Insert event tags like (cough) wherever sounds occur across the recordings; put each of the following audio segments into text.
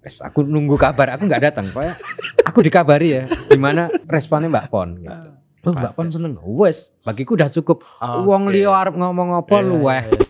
Wes aku nunggu kabar, aku nggak datang. Pokoknya aku dikabari ya gimana responnya Mbak Pon gitu. Oh, Mbak Pon seneng. Wes, bagiku udah cukup. Okay. Ah, Wong Leo ngomong apa yeah, lu, Yeah. Iya, iya.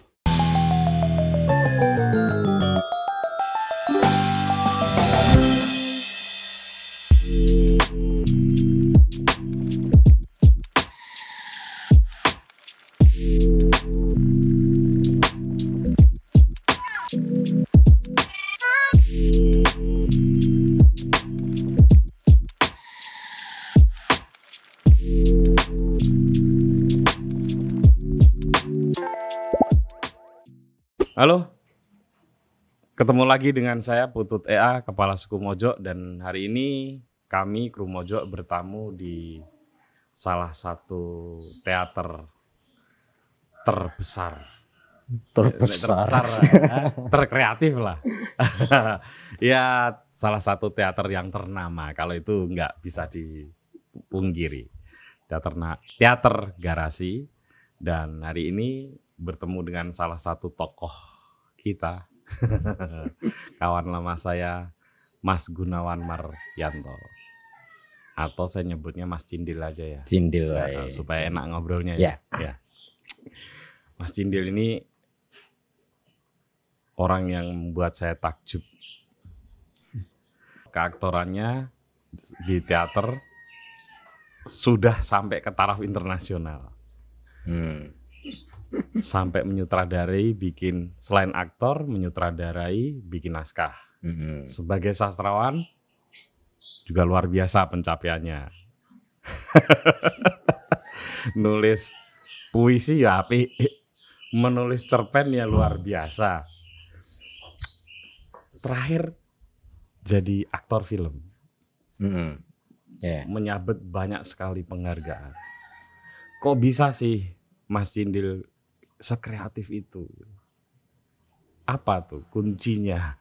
Ketemu lagi dengan saya Putut EA, Kepala Suku Mojo dan hari ini kami kru Mojo bertamu di salah satu teater terbesar terbesar, terbesar ya. (laughs) terkreatif lah. (laughs) ya salah satu teater yang ternama kalau itu nggak bisa dipungkiri. Teater na teater garasi dan hari ini bertemu dengan salah satu tokoh kita (laughs) Kawan lama saya Mas Gunawan Yanto, Atau saya nyebutnya Mas Cindil aja ya. Cindil ya, ya. supaya enak ngobrolnya ya. ya. ya. Mas Cindil ini orang yang membuat saya takjub. Keaktorannya di teater sudah sampai ke taraf internasional. Hmm sampai menyutradarai bikin selain aktor menyutradarai bikin naskah. Mm-hmm. Sebagai sastrawan juga luar biasa pencapaiannya. (laughs) Nulis puisi ya api, menulis cerpen ya luar biasa. Terakhir jadi aktor film. Mm-hmm. Yeah. Menyabet banyak sekali penghargaan. Kok bisa sih Mas Cindil sekreatif itu? Apa tuh kuncinya?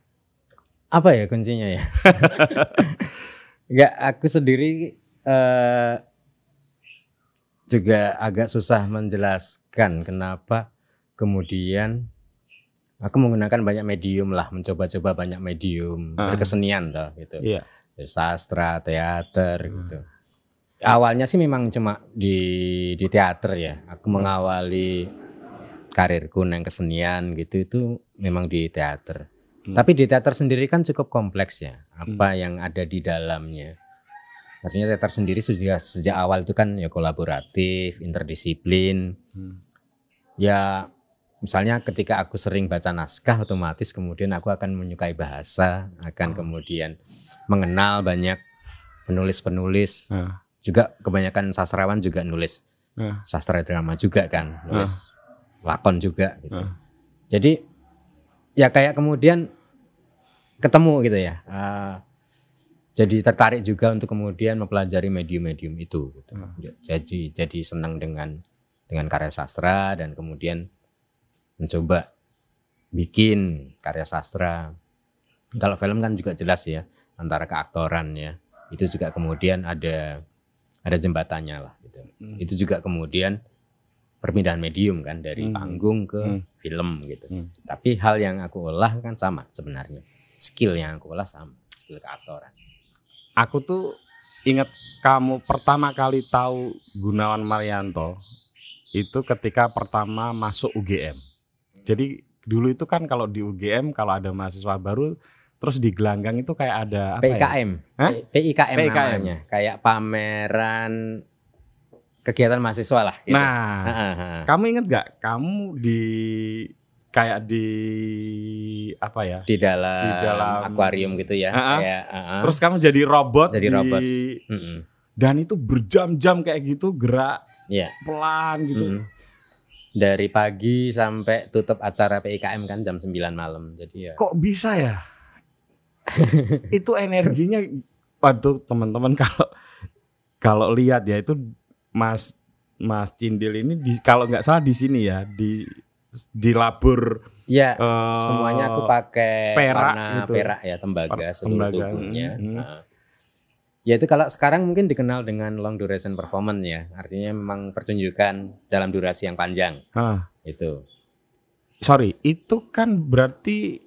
Apa ya kuncinya ya? Enggak, (laughs) aku sendiri uh, juga agak susah menjelaskan kenapa kemudian aku menggunakan banyak medium lah, mencoba-coba banyak medium uh. berkesenian tuh gitu. Yeah. Ya, sastra, teater uh. gitu. Awalnya sih memang cuma di di teater ya. Aku mengawali karirku neng kesenian gitu itu memang di teater. Hmm. Tapi di teater sendiri kan cukup kompleks ya, apa hmm. yang ada di dalamnya. Artinya teater sendiri sudah sejak awal itu kan ya kolaboratif, interdisiplin. Hmm. Ya misalnya ketika aku sering baca naskah otomatis kemudian aku akan menyukai bahasa, akan hmm. kemudian mengenal banyak penulis-penulis. Hmm. Juga kebanyakan sastrawan juga nulis. Hmm. sastra drama juga kan nulis hmm lakon juga gitu. Uh. Jadi ya kayak kemudian ketemu gitu ya. Uh, jadi tertarik juga untuk kemudian mempelajari medium-medium itu. Gitu. Uh. Jadi jadi senang dengan dengan karya sastra dan kemudian mencoba bikin karya sastra. Kalau film kan juga jelas ya antara keaktoran ya. Itu juga kemudian ada ada jembatannya lah gitu. Hmm. Itu juga kemudian perpindahan medium kan dari hmm. panggung ke hmm. film gitu. Hmm. Tapi hal yang aku olah kan sama sebenarnya. Skill yang aku olah sama, skill keaktoran. Aku tuh ingat kamu pertama kali tahu Gunawan Marianto itu ketika pertama masuk UGM. Jadi dulu itu kan kalau di UGM kalau ada mahasiswa baru terus di gelanggang itu kayak ada apa PKM, ya? PIKM, PIKM namanya. Kayak pameran kegiatan mahasiswa lah. Gitu. Nah, uh -huh. kamu inget gak kamu di kayak di apa ya? Di dalam, di dalam akuarium gitu ya. Uh -huh. Kayak, uh -huh. Terus kamu jadi robot. Jadi di, robot. Uh -huh. Dan itu berjam-jam kayak gitu gerak yeah. pelan gitu. Uh -huh. Dari pagi sampai tutup acara PIKM kan jam 9 malam. Jadi ya. Kok bisa ya? (laughs) itu energinya waduh teman-teman kalau kalau lihat ya itu Mas Mas Cindil ini di, kalau nggak salah di sini ya di di labur ya uh, semuanya aku pakai perak warna gitu. perak ya tembaga per seluruh tembaga. tubuhnya hmm. uh, ya itu kalau sekarang mungkin dikenal dengan long duration performance ya artinya memang pertunjukan dalam durasi yang panjang Huh. itu sorry itu kan berarti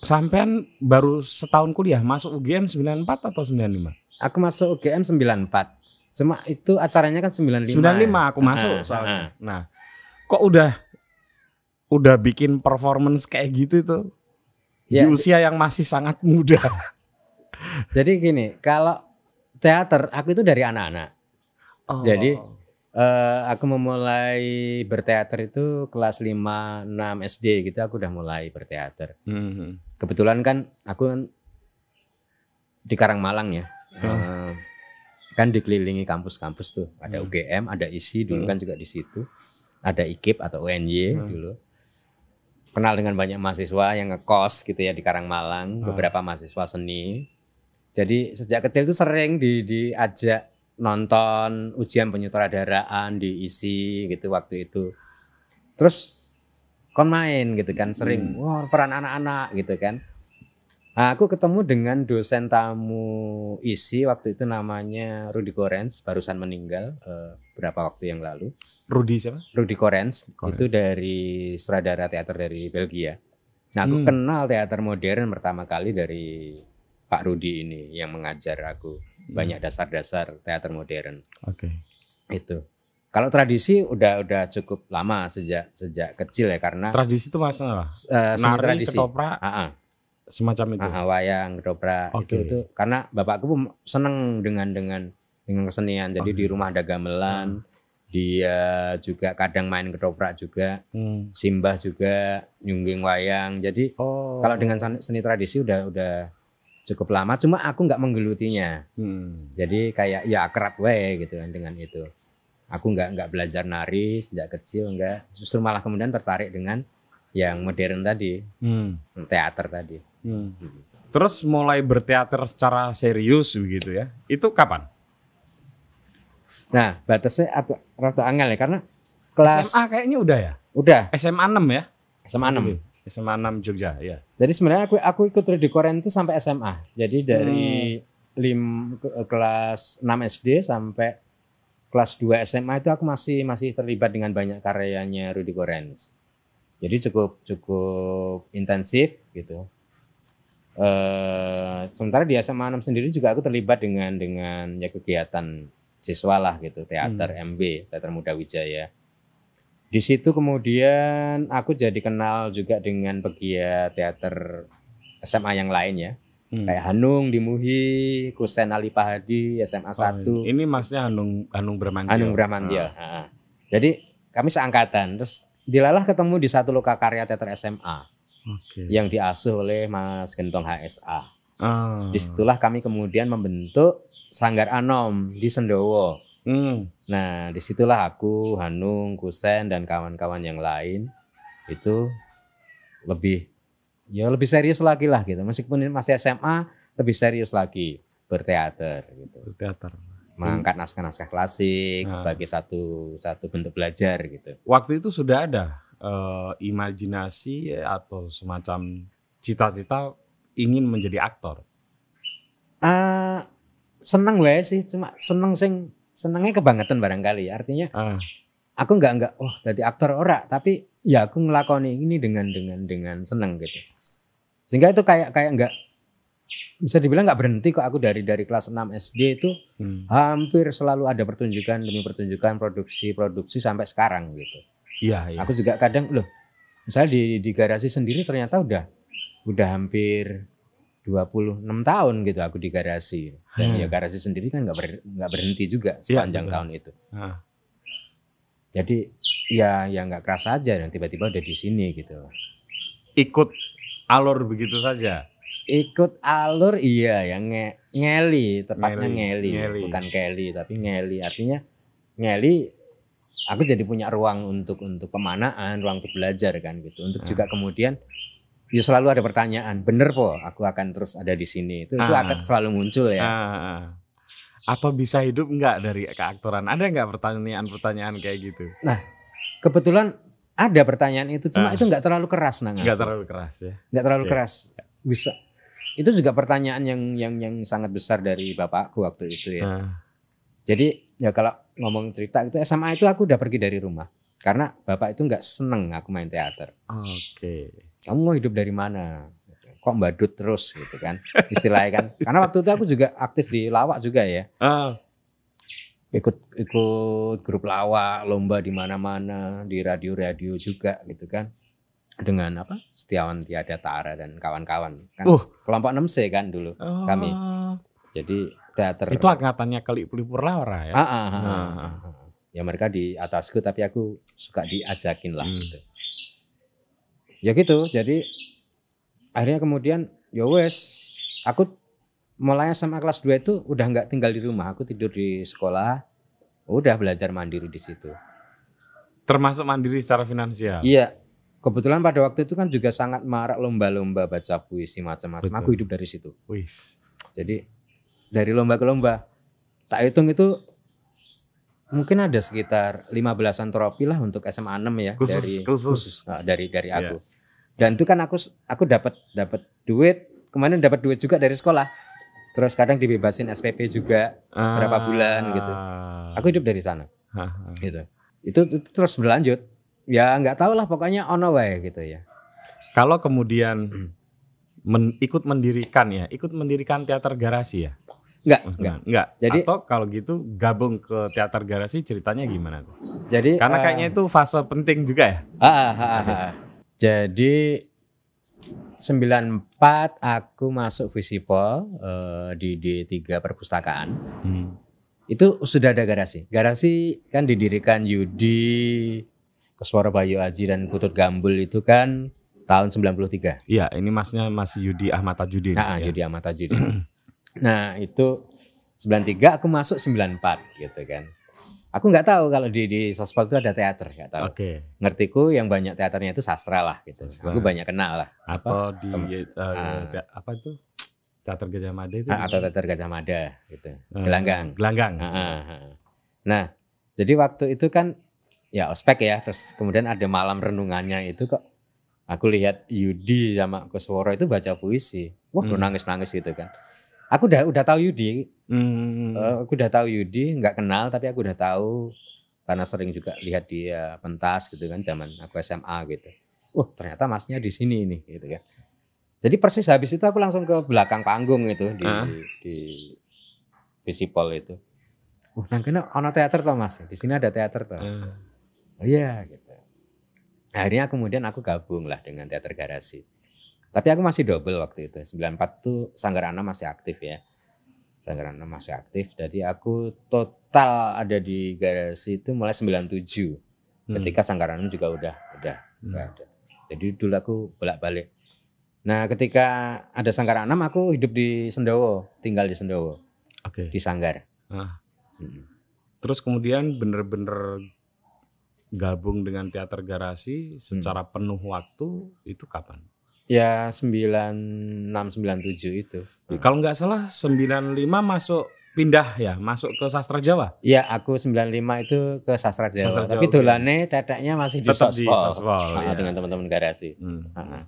sampean baru setahun kuliah masuk UGM 94 atau 95 aku masuk UGM 94 Cuma itu acaranya kan 95. 95 aku masuk soalnya. Uh. Nah, kok udah udah bikin performance kayak gitu itu ya, di usia yang masih sangat muda. (laughs) Jadi gini, kalau teater aku itu dari anak-anak. Oh. Jadi uh, aku memulai berteater itu kelas 5 6 SD gitu aku udah mulai berteater. Mm -hmm. Kebetulan kan aku kan di Karangmalang ya. Hmm kan dikelilingi kampus-kampus tuh. Ada hmm. UGM, ada ISI dulu hmm. kan juga di situ. Ada IKIP atau UNY hmm. dulu. Kenal dengan banyak mahasiswa yang ngekos gitu ya di Karangmalang, hmm. beberapa mahasiswa seni. Jadi sejak kecil tuh sering di diajak nonton ujian penyutradaraan di ISI gitu waktu itu. Terus kon main gitu kan sering. Hmm. Wah, peran anak-anak gitu kan Nah, aku ketemu dengan dosen tamu isi waktu itu namanya Rudi Korens, barusan meninggal uh, eh, berapa waktu yang lalu. Rudi siapa? Rudi Korens, itu dari sutradara teater dari Belgia. Nah, aku hmm. kenal teater modern pertama kali dari Pak Rudi ini yang mengajar aku hmm. banyak dasar-dasar teater modern. Oke. Okay. Itu. Kalau tradisi udah udah cukup lama sejak sejak kecil ya karena tradisi itu masalah uh, nari tradisi. ketoprak. Uh -uh semacam itu. Ah, wayang, dopra okay. itu itu karena bapakku seneng dengan dengan dengan kesenian. Jadi okay. di rumah ada gamelan, hmm. dia juga kadang main ketoprak juga, hmm. simbah juga, nyungging wayang. Jadi oh. kalau dengan seni tradisi udah udah cukup lama. Cuma aku nggak menggelutinya. Hmm. Jadi kayak ya kerap way gitu kan dengan itu. Aku nggak nggak belajar nari sejak kecil nggak. Justru malah kemudian tertarik dengan yang modern tadi, hmm. teater tadi. Hmm. Gitu. Terus mulai berteater secara serius begitu ya. Itu kapan? Nah, batasnya atau rata angel ya karena kelas SMA kayaknya udah ya? Udah. SMA 6 ya? SMA 6. SMA 6 Jogja, ya. Jadi sebenarnya aku aku ikut Rudy Koren itu sampai SMA. Jadi dari hmm. lim eh, kelas 6 SD sampai kelas 2 SMA itu aku masih masih terlibat dengan banyak karyanya Rudy Korens. Jadi cukup cukup intensif gitu. Uh, sementara di SMA 6 sendiri juga aku terlibat dengan dengan ya kegiatan siswa lah gitu teater hmm. MB teater Muda Wijaya di situ kemudian aku jadi kenal juga dengan pegiat teater SMA yang lain ya hmm. kayak Hanung Dimuhi Muhi Kusen Ali Pahadi SMA oh, 1 ini maksudnya Hanung Hanung Bramantio Hanung Bramantio oh. Ah. jadi kami seangkatan terus dilalah ketemu di satu loka karya teater SMA okay. yang diasuh oleh Mas Gentong HSA. Ah. Disitulah kami kemudian membentuk Sanggar Anom di Sendowo. Hmm. Nah, disitulah aku, Hanung, Kusen, dan kawan-kawan yang lain itu lebih ya lebih serius lagi lah gitu. Meskipun masih SMA, lebih serius lagi berteater gitu. Berteater. Mengangkat naskah-naskah klasik nah. sebagai satu satu bentuk belajar gitu. Waktu itu sudah ada uh, imajinasi atau semacam cita-cita ingin menjadi aktor? Uh, seneng gue sih, cuma seneng sing senengnya kebangetan barangkali. Ya. Artinya uh. aku nggak nggak, oh jadi aktor ora, tapi ya aku ngelakoni ini dengan dengan dengan seneng gitu. Sehingga itu kayak kayak nggak bisa dibilang nggak berhenti kok aku dari dari kelas 6 SD itu hmm. hampir selalu ada pertunjukan demi pertunjukan produksi produksi sampai sekarang gitu Iya, iya, Aku juga kadang loh, misalnya di di garasi sendiri ternyata udah udah hampir 26 tahun gitu aku di garasi. Dan hmm. ya garasi sendiri kan nggak ber, berhenti juga iya, sepanjang ya, tahun itu. Hmm. Jadi ya ya nggak keras aja dan tiba-tiba udah di sini gitu. Ikut alur begitu saja. Ikut alur iya yang nge, ngeli tepatnya ngeli, ngeli. ngeli. bukan keli tapi ngeli artinya ngeli aku jadi punya ruang untuk untuk pemanaan, ruang untuk belajar kan gitu. Untuk hmm. juga kemudian ya selalu ada pertanyaan, bener po, aku akan terus ada di sini. Itu, ah. itu akan selalu muncul ya. Ah. ah, ah. Atau bisa hidup enggak dari keaktoran? Ada enggak pertanyaan-pertanyaan kayak gitu? Nah, kebetulan ada pertanyaan itu, cuma ah. itu enggak terlalu keras nang. Enggak terlalu keras ya? Enggak terlalu okay. keras, bisa. Itu juga pertanyaan yang yang yang sangat besar dari bapakku waktu itu ya. Ah. Jadi ya kalau ngomong cerita itu SMA itu aku udah pergi dari rumah karena bapak itu nggak seneng aku main teater. Oke. Okay. Kamu mau hidup dari mana? Kok badut terus gitu kan? Istilahnya kan. Karena waktu itu aku juga aktif di lawak juga ya. Uh. Ikut ikut grup lawak, lomba di mana-mana, di radio-radio juga gitu kan. Dengan apa? Setiawan Tiada Tara dan kawan-kawan. Kan uh. kelompok 6C kan dulu uh. kami. Ah. Jadi teater. Itu angkatannya kali Purnawara ya. Ah, ah, ah, ah. Nah. Ya mereka di atasku tapi aku suka diajakin lah hmm. gitu. Ya gitu. Jadi akhirnya kemudian ya wes aku mulai sama kelas 2 itu udah nggak tinggal di rumah, aku tidur di sekolah. Udah belajar mandiri di situ. Termasuk mandiri secara finansial. Iya, kebetulan pada waktu itu kan juga sangat marak lomba-lomba baca puisi macam-macam. Aku hidup dari situ. Wis. Jadi dari lomba ke lomba tak hitung itu mungkin ada sekitar 15-an trofi lah untuk SMA 6 ya khusus, dari khusus, nah, dari dari iya. aku. Yeah. Dan itu kan aku aku dapat dapat duit, kemarin dapat duit juga dari sekolah. Terus kadang dibebasin SPP juga ah. berapa bulan ah. gitu. Aku hidup dari sana. gitu. Itu, itu terus berlanjut. Ya nggak tahu lah pokoknya on the way gitu ya. Kalau kemudian men, ikut mendirikan ya, ikut mendirikan teater garasi ya. Enggak, enggak. Oh, enggak. Jadi atau kalau gitu gabung ke teater garasi ceritanya gimana tuh? Jadi karena uh, kayaknya itu fase penting juga ya. uh, uh, uh, uh. Jadi 94 aku masuk Visipol uh, eh, di D3 perpustakaan. Hmm. Itu sudah ada garasi. Garasi kan didirikan Yudi Kesuara Bayu Aji dan Putut Gambul itu kan tahun 93. Iya, ini masnya masih Yudi Ahmad Tajudin. Nah, ya. Yudi Ahmad Tajudin. (clears throat) Nah itu 93 aku masuk 94 gitu kan. Aku nggak tahu kalau di di sospol itu ada teater nggak tahu. Oke. Okay. Ngertiku yang banyak teaternya itu sastra lah gitu. Sastra. Aku banyak kenal lah. Atau apa, di uh, uh, apa itu teater Gajah Mada itu? Ah, atau juga. teater Gajah Mada gitu. Uh, gelanggang. Gelanggang. Uh, uh, uh. Nah jadi waktu itu kan ya ospek ya. Terus kemudian ada malam renungannya itu kok. Aku lihat Yudi sama Kusworo itu baca puisi. Wah, hmm. nangis-nangis gitu kan Aku udah udah tahu Yudi. Hmm. Uh, aku udah tahu Yudi, nggak kenal tapi aku udah tahu karena sering juga lihat dia pentas gitu kan zaman aku SMA gitu. Wah, uh, ternyata masnya di sini nih gitu ya. Jadi persis habis itu aku langsung ke belakang panggung itu di huh? di, di Visipol itu. Wah, nang kena ono teater toh Mas. Di sini ada teater toh. Uh. Oh iya yeah, gitu. Akhirnya kemudian aku gabung lah dengan teater garasi. Tapi aku masih double waktu itu. 94 tuh Sanggar Anam masih aktif ya. Sanggar Anam masih aktif. Jadi aku total ada di garasi itu mulai 97. Hmm. Ketika Sanggar Anam juga udah udah hmm. ada. Jadi dulu aku bolak-balik. Nah, ketika ada Sanggar Anam aku hidup di Sendowo, tinggal di Sendowo. Oke. Okay. Di Sanggar. Ah. Hmm. Terus kemudian bener-bener gabung dengan teater garasi hmm. secara hmm. penuh waktu itu kapan? Ya 9697 itu. Ya, Kalau nggak salah 95 masuk pindah ya, masuk ke sastra Jawa. Iya, aku 95 itu ke sastra Jawa. Sastra Jawa Tapi dolane okay. dadaknya masih di Tetap sospol. di sospol, nah, ya. dengan teman-teman garasi. Hmm. Ah.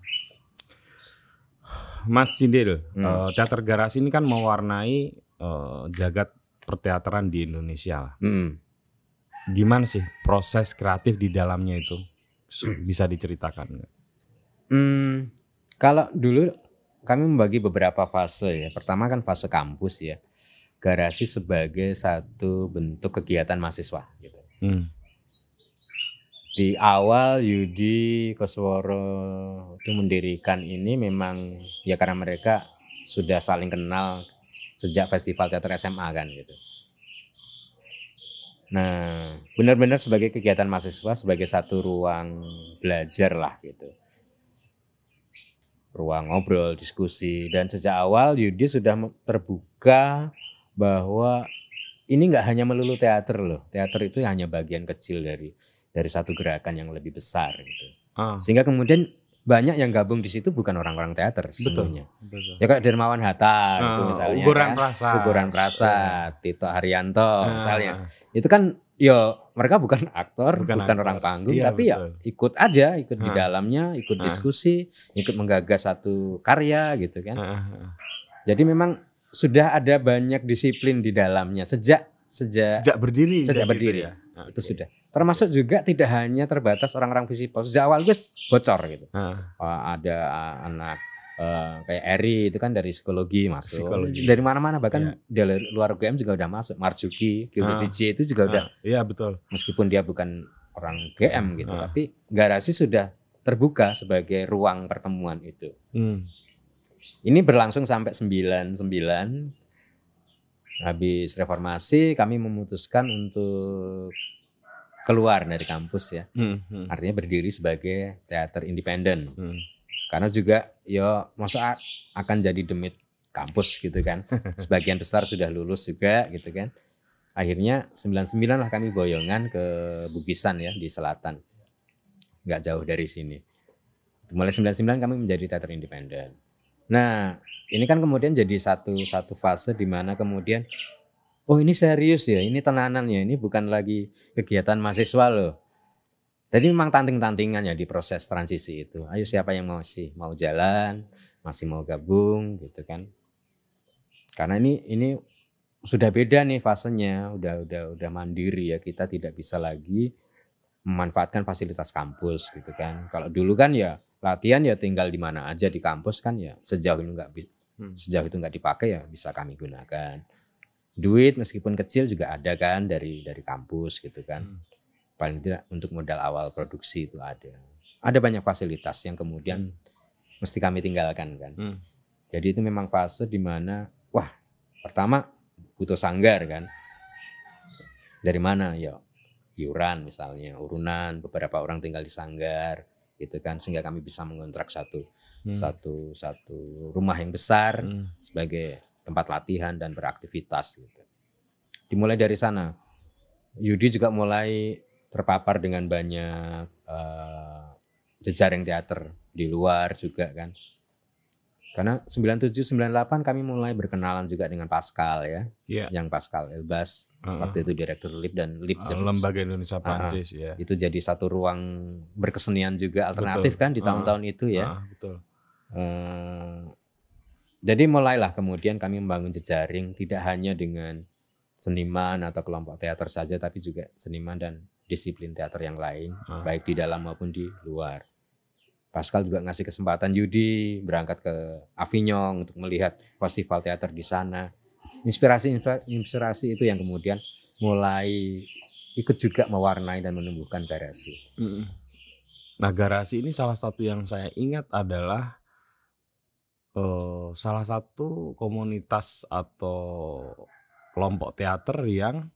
Mas Cindil, hmm. uh, teater garasi ini kan mewarnai uh, jagat perteateran di Indonesia lah. Hmm. Gimana sih proses kreatif di dalamnya itu? Bisa diceritakan Hmm, kalau dulu kami membagi beberapa fase ya. Pertama kan fase kampus ya. Garasi sebagai satu bentuk kegiatan mahasiswa gitu. Hmm. Di awal Yudi Kosworo itu mendirikan ini memang ya karena mereka sudah saling kenal sejak festival teater SMA kan gitu. Nah, benar-benar sebagai kegiatan mahasiswa sebagai satu ruang belajar lah gitu ruang ngobrol, diskusi. Dan sejak awal Yudi sudah terbuka bahwa ini nggak hanya melulu teater loh. Teater itu hanya bagian kecil dari dari satu gerakan yang lebih besar gitu. Ah. Sehingga kemudian banyak yang gabung di situ bukan orang-orang teater sebetulnya Ya kayak Dermawan Hatta ah, gitu misalnya. Ukuran kan? Prasa. Ukuran Prasa, Tito Haryanto ah. misalnya. Itu kan ya mereka bukan (laughs) aktor, bukan, bukan aktor. orang panggung, iya, tapi ya betul. ya ikut aja, ikut ha. di dalamnya, ikut ha. diskusi, ikut menggagas satu karya gitu kan. Ha. Jadi memang sudah ada banyak disiplin di dalamnya sejak sejak sejak berdiri sejak gitu berdiri gitu ya. Okay. Nah, itu sudah termasuk juga tidak hanya terbatas orang-orang visible sejak awal gue bocor gitu ha. ada ah, anak Uh, kayak Eri itu kan dari psikologi masuk psikologi. dari mana-mana bahkan yeah. dari luar UGM juga udah masuk Marzuki, GBDJ ah. itu juga ah. udah iya yeah, betul meskipun dia bukan orang GM gitu ah. tapi garasi sudah terbuka sebagai ruang pertemuan itu hmm. ini berlangsung sampai 99 habis reformasi kami memutuskan untuk keluar dari kampus ya hmm, hmm. artinya berdiri sebagai teater independen hmm karena juga ya masa akan jadi demit kampus gitu kan. (laughs) Sebagian besar sudah lulus juga gitu kan. Akhirnya 99 lah kami boyongan ke Bugisan ya di selatan. Nggak jauh dari sini. Mulai 99 kami menjadi teater independen. Nah, ini kan kemudian jadi satu satu fase di mana kemudian oh ini serius ya, ini tenanan ya, ini bukan lagi kegiatan mahasiswa loh. Jadi memang tanting-tantingan ya di proses transisi itu. Ayo siapa yang masih mau jalan, masih mau gabung gitu kan. Karena ini ini sudah beda nih fasenya, udah udah udah mandiri ya kita tidak bisa lagi memanfaatkan fasilitas kampus gitu kan. Kalau dulu kan ya latihan ya tinggal di mana aja di kampus kan ya sejauh ini nggak hmm. sejauh itu nggak dipakai ya bisa kami gunakan. Duit meskipun kecil juga ada kan dari dari kampus gitu kan. Hmm paling tidak untuk modal awal produksi itu ada. Ada banyak fasilitas yang kemudian hmm. mesti kami tinggalkan kan. Hmm. Jadi itu memang fase di mana wah pertama butuh sanggar kan. Dari mana ya iuran misalnya urunan beberapa orang tinggal di sanggar gitu kan sehingga kami bisa mengontrak satu hmm. satu satu rumah yang besar hmm. sebagai tempat latihan dan beraktivitas gitu. Dimulai dari sana. Yudi juga mulai terpapar dengan banyak uh, eh, jejaring teater di luar juga kan. Karena 97 98 kami mulai berkenalan juga dengan Pascal ya. Yeah. Yang Pascal Elbas uh -huh. waktu itu direktur LIP dan LIP uh, Lembaga Indonesia Prancis uh -huh. ya. Itu jadi satu ruang berkesenian juga alternatif betul. kan di ah, tahun-tahun uh -huh. itu ya. Uh, betul. Uh, jadi mulailah kemudian kami membangun jejaring tidak hanya dengan seniman atau kelompok teater saja tapi juga seniman dan disiplin teater yang lain, ah. baik di dalam maupun di luar. Pascal juga ngasih kesempatan Yudi berangkat ke Avignon untuk melihat festival teater di sana. Inspirasi-inspirasi itu yang kemudian mulai ikut juga mewarnai dan menumbuhkan garasi. Nah, garasi ini salah satu yang saya ingat adalah eh, salah satu komunitas atau kelompok teater yang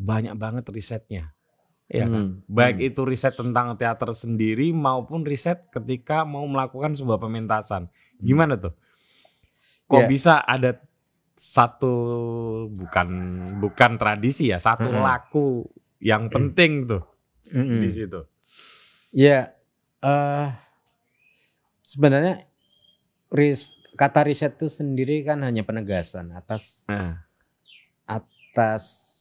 banyak banget risetnya ya kan? hmm. baik hmm. itu riset tentang teater sendiri maupun riset ketika mau melakukan sebuah pementasan hmm. gimana tuh kok yeah. bisa ada satu bukan bukan tradisi ya satu hmm. laku yang penting tuh hmm. di situ ya yeah. uh, sebenarnya ris kata riset itu sendiri kan hanya penegasan atas hmm. atas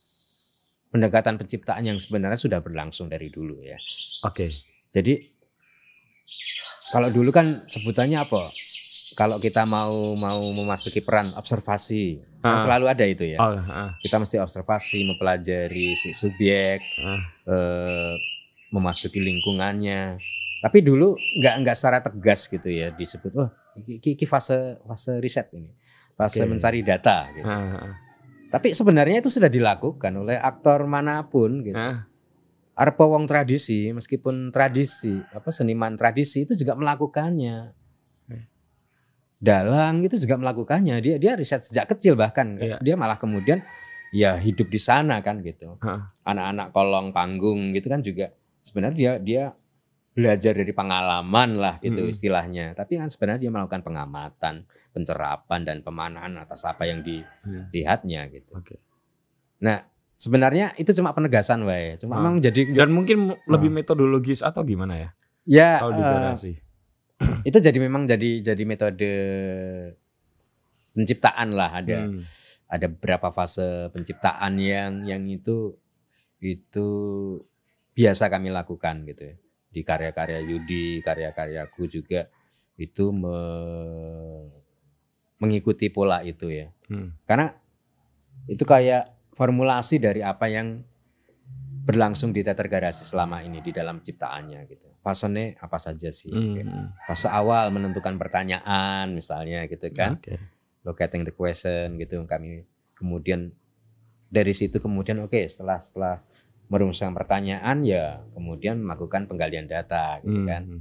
pendekatan penciptaan yang sebenarnya sudah berlangsung dari dulu ya. Oke. Okay. Jadi kalau dulu kan sebutannya apa? Kalau kita mau mau memasuki peran observasi, uh, kan ah. selalu ada itu ya. Uh, Kita mesti observasi, mempelajari si subjek, uh. Ah. Eh, memasuki lingkungannya. Tapi dulu nggak nggak secara tegas gitu ya disebut, oh, ini fase fase riset ini, fase okay. mencari data. Gitu. Uh, tapi sebenarnya itu sudah dilakukan oleh aktor manapun gitu. Ah. Arpa wong tradisi, meskipun tradisi apa seniman tradisi itu juga melakukannya. Dalang itu juga melakukannya. Dia dia riset sejak kecil bahkan yeah. dia malah kemudian ya hidup di sana kan gitu. Anak-anak kolong panggung gitu kan juga sebenarnya dia dia belajar dari pengalaman lah gitu hmm. istilahnya. Tapi kan sebenarnya dia melakukan pengamatan, pencerapan dan pemanahan atas apa yang iya. dilihatnya hmm. gitu. Okay. Nah, sebenarnya itu cuma penegasan wae, cuma memang jadi dan mungkin hmm. lebih metodologis atau gimana ya? Ya Uh, (clears throat) itu jadi memang jadi jadi metode penciptaan lah ada hmm. ada beberapa fase penciptaan yang yang itu itu biasa kami lakukan gitu ya di karya-karya Yudi, karya-karyaku juga itu me mengikuti pola itu ya. Hmm. Karena itu kayak formulasi dari apa yang berlangsung di teater garasi selama ini di dalam ciptaannya gitu. Fasenya apa saja sih? Hmm. Fase awal menentukan pertanyaan misalnya gitu kan. Okay. Locating the question gitu kami kemudian dari situ kemudian oke okay, setelah setelah merumuskan pertanyaan ya kemudian melakukan penggalian data gitu hmm. kan hmm.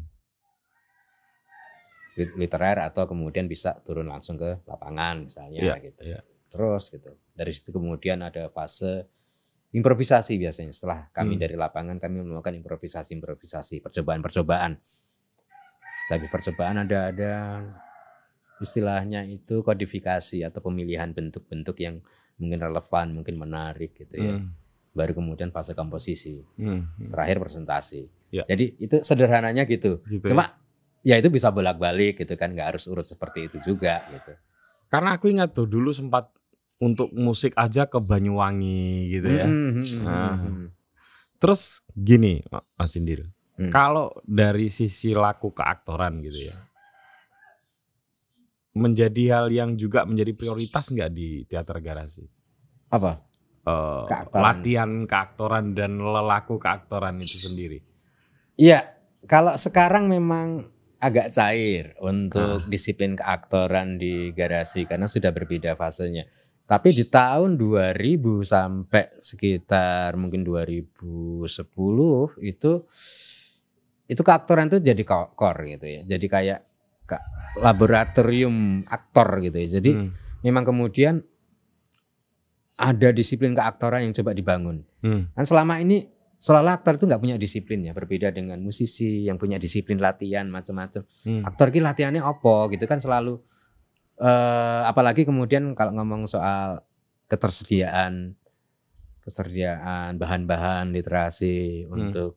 literer atau kemudian bisa turun langsung ke lapangan misalnya yeah, gitu yeah. terus gitu dari situ kemudian ada fase improvisasi biasanya setelah kami hmm. dari lapangan kami melakukan improvisasi improvisasi percobaan percobaan sebagai percobaan ada ada istilahnya itu kodifikasi atau pemilihan bentuk-bentuk yang mungkin relevan mungkin menarik gitu ya hmm baru kemudian fase komposisi, hmm, hmm. terakhir presentasi. Ya. Jadi itu sederhananya gitu. gitu Cuma ya. ya itu bisa bolak-balik gitu kan, nggak harus urut seperti itu juga gitu. Karena aku ingat tuh dulu sempat untuk musik aja ke Banyuwangi gitu ya. Hmm, hmm, hmm nah. Hmm, terus gini Mas Indir, hmm. kalau dari sisi laku keaktoran gitu ya, menjadi hal yang juga menjadi prioritas nggak di teater garasi? Apa? Eh, latihan keaktoran dan lelaku keaktoran itu sendiri? Iya, kalau sekarang memang agak cair untuk ah. disiplin keaktoran di garasi karena sudah berbeda fasenya. Tapi di tahun 2000 sampai sekitar mungkin 2010 itu itu keaktoran itu jadi core gitu ya. Jadi kayak laboratorium aktor gitu ya. Jadi hmm. memang kemudian ada disiplin keaktoran yang coba dibangun. Hmm. Kan selama ini selalu aktor itu nggak punya disiplin ya, berbeda dengan musisi yang punya disiplin latihan macam-macam. Hmm. Aktor ki latihannya opo gitu kan selalu uh, apalagi kemudian kalau ngomong soal ketersediaan ketersediaan bahan-bahan literasi hmm. untuk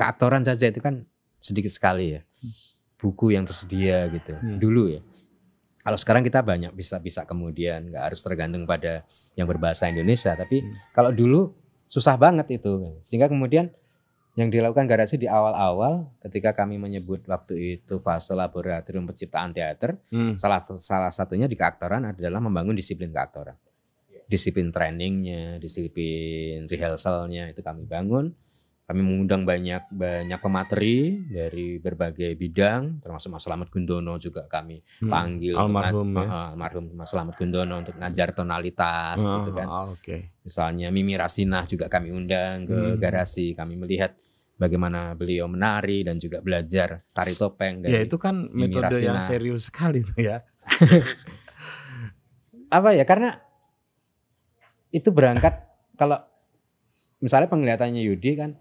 keaktoran saja itu kan sedikit sekali ya hmm. buku yang tersedia gitu hmm. dulu ya kalau sekarang kita banyak bisa bisa kemudian nggak harus tergantung pada yang berbahasa Indonesia tapi hmm. kalau dulu susah banget itu sehingga kemudian yang dilakukan garasi di awal-awal ketika kami menyebut waktu itu fase laboratorium penciptaan teater hmm. salah salah satunya di keaktoran adalah membangun disiplin keaktoran iya. disiplin trainingnya disiplin rehearsalnya itu kami bangun kami mengundang banyak banyak pemateri dari berbagai bidang, termasuk Mas Slamet Gundono juga kami hmm. panggil almarhum ya? almarhum Mas Slamet Gundono untuk ngajar tonalitas oh, gitu kan. okay. Misalnya Mimi Rasinah juga kami undang ke hmm. garasi, kami melihat bagaimana beliau menari dan juga belajar tari topeng ya, dari Ya itu kan Mimi metode Rasinah. yang serius sekali ya. (laughs) Apa ya karena itu berangkat kalau misalnya penglihatannya Yudi kan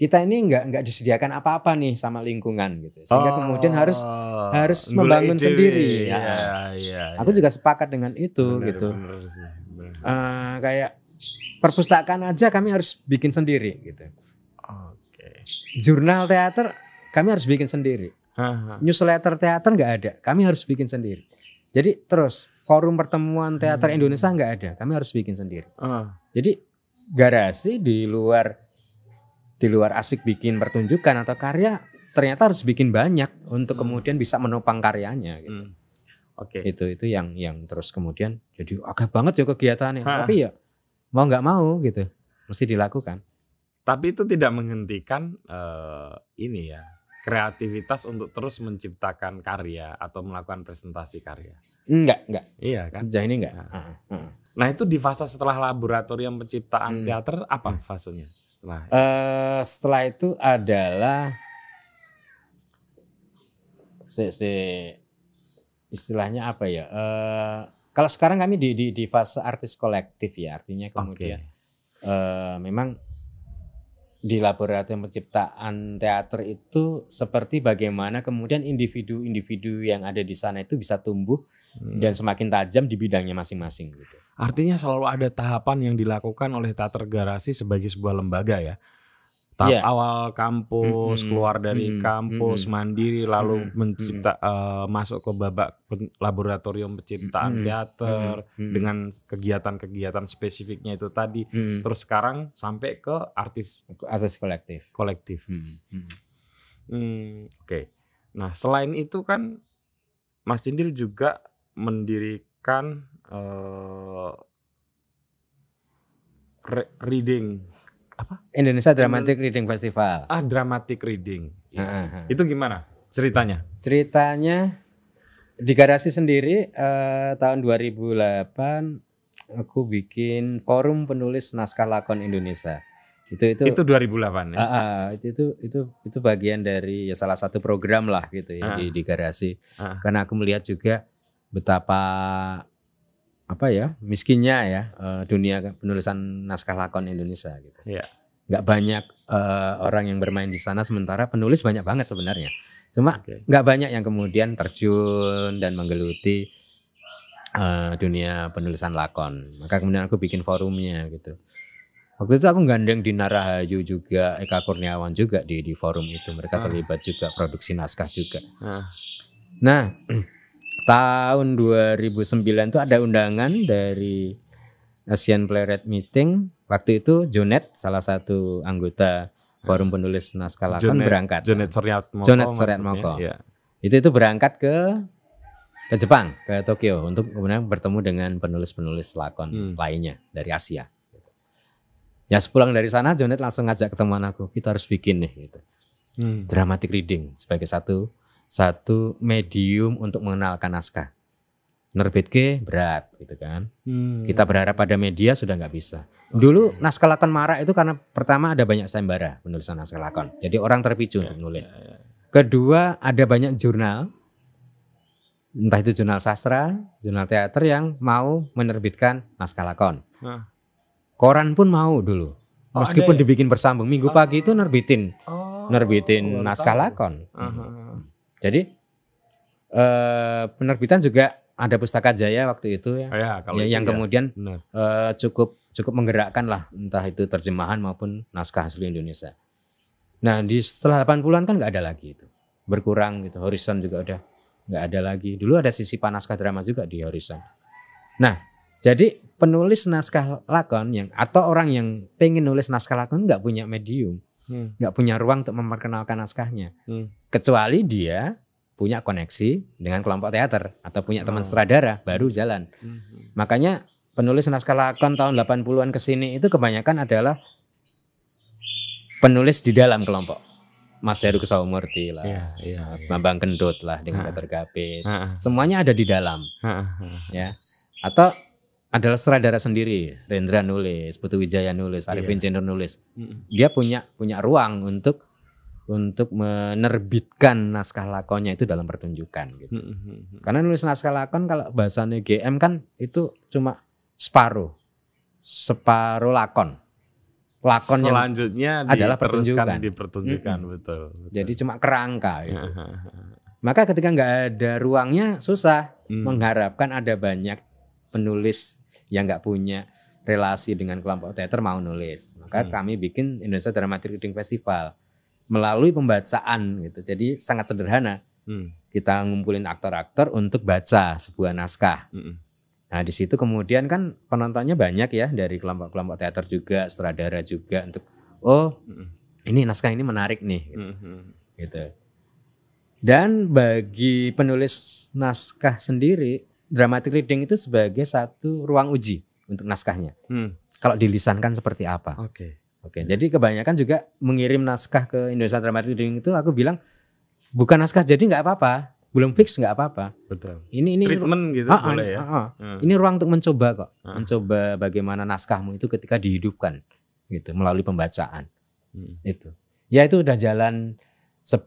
kita ini nggak nggak disediakan apa-apa nih sama lingkungan gitu sehingga oh, kemudian harus oh, harus membangun sendiri iya, ya. Ya, ya, ya aku iya. juga sepakat dengan itu benar, gitu benar sih, benar. Uh, eh, kayak perpustakaan aja kami harus bikin sendiri gitu okay. jurnal teater kami harus bikin sendiri Aha. newsletter teater nggak ada kami harus bikin sendiri jadi terus forum pertemuan teater hmm. Indonesia nggak ada kami harus bikin sendiri uh. jadi garasi di luar di luar asik bikin pertunjukan atau karya ternyata harus bikin banyak untuk hmm. kemudian bisa menopang karyanya gitu. Hmm. Oke. Okay. Itu itu yang yang terus kemudian jadi agak banget ya kegiatannya. Ha. Tapi ya mau nggak mau gitu mesti dilakukan. Tapi itu tidak menghentikan uh, ini ya kreativitas untuk terus menciptakan karya atau melakukan presentasi karya. Enggak enggak. Iya kan. Sejauh ini enggak. Nah, nah itu di fase setelah laboratorium penciptaan hmm. teater apa hmm. fasenya? setelah uh, setelah itu adalah si si, istilahnya apa ya uh, kalau sekarang kami di, di di fase artis kolektif ya artinya kemudian okay. uh, eh, memang di laboratorium penciptaan teater itu seperti bagaimana kemudian individu-individu yang ada di sana itu bisa tumbuh hmm. dan semakin tajam di bidangnya masing-masing gitu. Artinya selalu ada tahapan yang dilakukan oleh Teater Garasi sebagai sebuah lembaga ya tahap yeah. awal kampus, mm -hmm. keluar dari mm -hmm. kampus, mm -hmm. mandiri, lalu mm -hmm. mencipta uh, masuk ke babak laboratorium penciptaan mm -hmm. teater mm -hmm. dengan kegiatan-kegiatan spesifiknya itu tadi. Mm -hmm. Terus sekarang sampai ke artis asas kolektif. Kolektif. Mm -hmm. hmm, Oke. Okay. Nah selain itu kan Mas Cindil juga mendirikan uh, reading apa? Indonesia Dramatic Reading Festival. Ah, Dramatic Reading. Ya. Uh -huh. Itu gimana ceritanya? Ceritanya di garasi sendiri uh, tahun 2008 aku bikin forum penulis naskah lakon Indonesia. Itu itu Itu 2008 ya. Uh, uh, itu itu itu itu bagian dari ya salah satu program lah gitu ya uh. di di garasi. Uh. Karena aku melihat juga betapa apa ya miskinnya ya uh, dunia penulisan naskah lakon Indonesia gitu. Iya. Nggak banyak uh, orang yang bermain di sana sementara penulis banyak banget sebenarnya. Cuma okay. nggak banyak yang kemudian terjun dan menggeluti uh, dunia penulisan lakon. Maka kemudian aku bikin forumnya gitu. Waktu itu aku gandeng di Narahayu juga, Eka Kurniawan juga di di forum itu. Mereka ah. terlibat juga produksi naskah juga. Ah. Nah, (clears throat) tahun 2009 itu ada undangan dari Asian Playwright Meeting. Waktu itu Jonet salah satu anggota forum hmm. penulis naskah lakon Jonet, berangkat. Jonet moko. Jonet Moko. Ya. Itu itu berangkat ke ke Jepang, ke Tokyo untuk kemudian bertemu dengan penulis-penulis lakon hmm. lainnya dari Asia. Ya sepulang dari sana Jonet langsung ngajak ketemuan aku, kita harus bikin nih gitu. Hmm. Dramatic reading sebagai satu satu medium untuk mengenalkan naskah. ke berat gitu kan. Hmm. Kita berharap pada media sudah nggak bisa. Dulu okay. naskah lakon marak itu karena pertama ada banyak sayembara penulisan naskah lakon. Jadi orang terpicu yeah, untuk nulis Yeah, yeah. Ya. Kedua ada banyak jurnal entah itu jurnal sastra, jurnal teater yang mau menerbitkan naskah lakon. Nah. Koran pun mau dulu. Oh, Meskipun ya? dibikin bersambung, minggu oh. pagi itu nerbitin. Oh, nerbitin naskah lakon. Uh -huh. Jadi eh, penerbitan juga ada Pustaka Jaya waktu itu ya, oh ya, kalau ya itu yang ya. kemudian eh, cukup cukup menggerakkan lah entah itu terjemahan maupun naskah asli Indonesia. Nah di setelah 80-an kan nggak ada lagi itu berkurang gitu horizon juga udah nggak ada lagi. Dulu ada sisi panaskah drama juga di horizon. Nah jadi penulis naskah lakon yang atau orang yang pengen nulis naskah lakon nggak punya medium Hmm. nggak hmm. punya ruang untuk memperkenalkan naskahnya hmm. kecuali dia punya koneksi dengan kelompok teater atau punya teman oh. sutradara baru jalan hmm. makanya penulis naskah lakon tahun 80-an ke sini itu kebanyakan adalah penulis di dalam kelompok Mas Heru Murti lah, ya, ya, Mas ya. Kendut lah dengan Peter Gapit, semuanya ada di dalam, ha, ha, ha. ya. Atau adalah sutradara sendiri. Rendra nulis, Putu Wijaya nulis, iya. Arifin yeah. nulis. Dia punya punya ruang untuk untuk menerbitkan naskah lakonnya itu dalam pertunjukan gitu. Karena nulis naskah lakon kalau bahasanya GM kan itu cuma separuh. Separuh lakon. Lakon selanjutnya yang adalah pertunjukan. di pertunjukan mm-hmm. betul, betul. Jadi cuma kerangka gitu. (laughs) Maka ketika nggak ada ruangnya susah mm. mengharapkan ada banyak penulis yang nggak punya relasi dengan kelompok teater mau nulis. Maka hmm. kami bikin Indonesia Dramatic Reading Festival melalui pembacaan gitu. Jadi sangat sederhana. Hmm. Kita ngumpulin aktor-aktor untuk baca sebuah naskah. Hmm. Nah di situ kemudian kan penontonnya banyak ya dari kelompok-kelompok teater juga, sutradara juga untuk oh hmm. ini naskah ini menarik nih. Gitu. Hmm. gitu. Dan bagi penulis naskah sendiri dramatic reading itu sebagai satu ruang uji untuk naskahnya. Hmm. Kalau dilisankan seperti apa? Oke. Okay. Oke, okay, jadi kebanyakan juga mengirim naskah ke Indonesia Dramatic Reading itu aku bilang bukan naskah jadi nggak apa-apa, belum fix nggak apa-apa. Betul. Ini ini treatment gitu ah, ah boleh ah, ya. Ah, ah. Hmm. Ini ruang untuk mencoba kok, ah. mencoba bagaimana naskahmu itu ketika dihidupkan gitu melalui pembacaan. Hmm. Itu. Ya itu udah jalan 10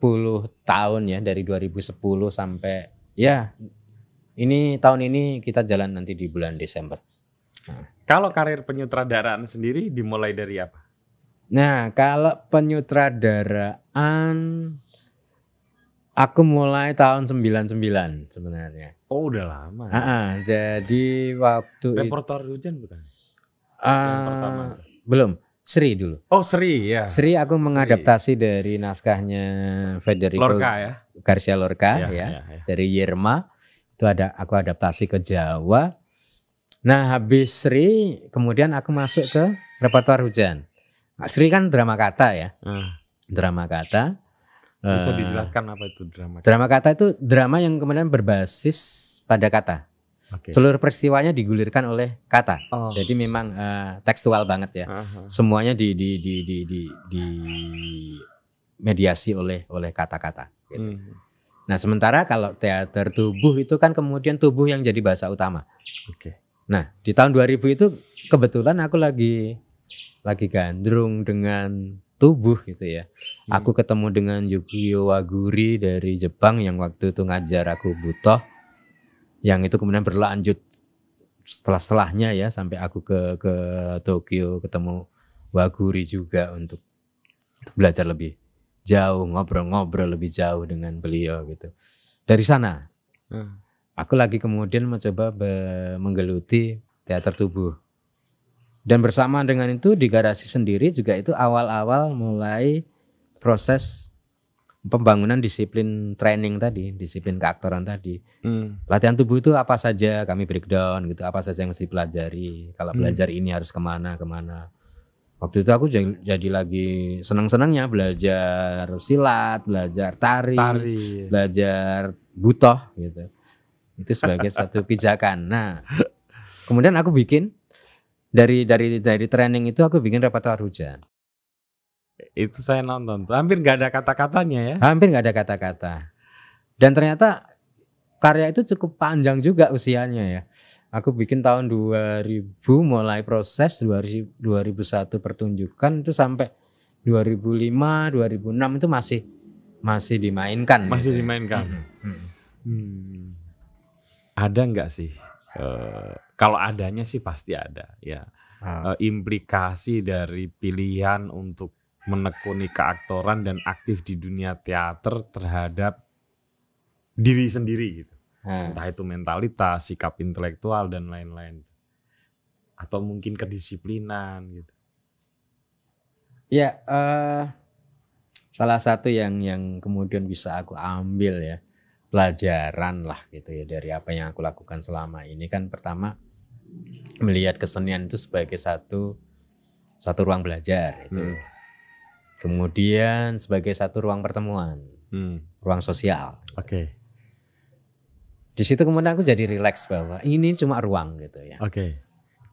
tahun ya dari 2010 sampai ya ini tahun ini kita jalan nanti di bulan Desember. Nah. Kalau karir penyutradaraan sendiri dimulai dari apa? Nah, kalau penyutradaraan aku mulai tahun 99 sebenarnya. Oh, udah lama. Uh -uh, jadi waktu Reporter hujan bukan? Uh, belum. Sri dulu. Oh Sri ya. Sri aku mengadaptasi Sri. dari naskahnya Federico Lorca ya. Garcia Lorca ya, ya, ya. ya. dari Yerma itu ada aku adaptasi ke Jawa nah habis Sri kemudian aku masuk ke repertoar hujan nah, Sri kan drama kata ya hmm. drama kata bisa eh, dijelaskan apa itu drama kata? Drama kata itu drama yang kemudian berbasis pada kata. Okay. Seluruh peristiwanya digulirkan oleh kata. Oh. Jadi memang uh, tekstual banget ya. Uh ah, -huh. Ah. Semuanya di di di di di, di mediasi oleh oleh kata-kata gitu. Hmm. Nah, sementara kalau teater tubuh itu kan kemudian tubuh yang jadi bahasa utama. Oke. Nah, di tahun 2000 itu kebetulan aku lagi lagi gandrung dengan tubuh gitu ya. Hmm. Aku ketemu dengan Yukio Waguri dari Jepang yang waktu itu ngajar aku butoh yang itu kemudian berlanjut setelah-setelahnya ya sampai aku ke ke Tokyo ketemu Waguri juga untuk, untuk belajar lebih jauh ngobrol-ngobrol lebih jauh dengan beliau gitu dari sana hmm. aku lagi kemudian mencoba menggeluti teater tubuh dan bersamaan dengan itu di garasi sendiri juga itu awal-awal mulai proses pembangunan disiplin training tadi, disiplin keaktoran tadi. Hmm. Latihan tubuh itu apa saja kami breakdown gitu, apa saja yang mesti pelajari. Kalau hmm. belajar hmm. ini harus kemana kemana waktu itu aku jadi, lagi senang-senangnya belajar silat, belajar tari, tari. belajar butoh gitu. Itu sebagai (laughs) satu pijakan. Nah, kemudian aku bikin dari dari dari training itu aku bikin repertoar hujan. Itu saya nonton. Hampir nggak ada kata-katanya ya. Hampir nggak ada kata-kata. Dan ternyata karya itu cukup panjang juga usianya ya aku bikin tahun 2000 mulai proses 2001 pertunjukan itu sampai 2005 2006 itu masih masih dimainkan masih gitu. Ya. dimainkan Hmm. Hmm. ada nggak sih uh, kalau adanya sih pasti ada ya hmm. uh, implikasi dari pilihan untuk menekuni keaktoran dan aktif di dunia teater terhadap diri sendiri gitu Hmm. Entah itu mentalitas, sikap intelektual dan lain-lain. Atau mungkin kedisiplinan gitu. Ya, uh, salah satu yang yang kemudian bisa aku ambil ya pelajaran lah gitu ya dari apa yang aku lakukan selama ini kan pertama melihat kesenian itu sebagai satu satu ruang belajar itu. Ya. Hmm. Kemudian sebagai satu ruang pertemuan, hmm. ruang sosial. Oke. Okay. Di situ kemudian aku jadi relax bahwa ini cuma ruang gitu ya. Oke. Okay.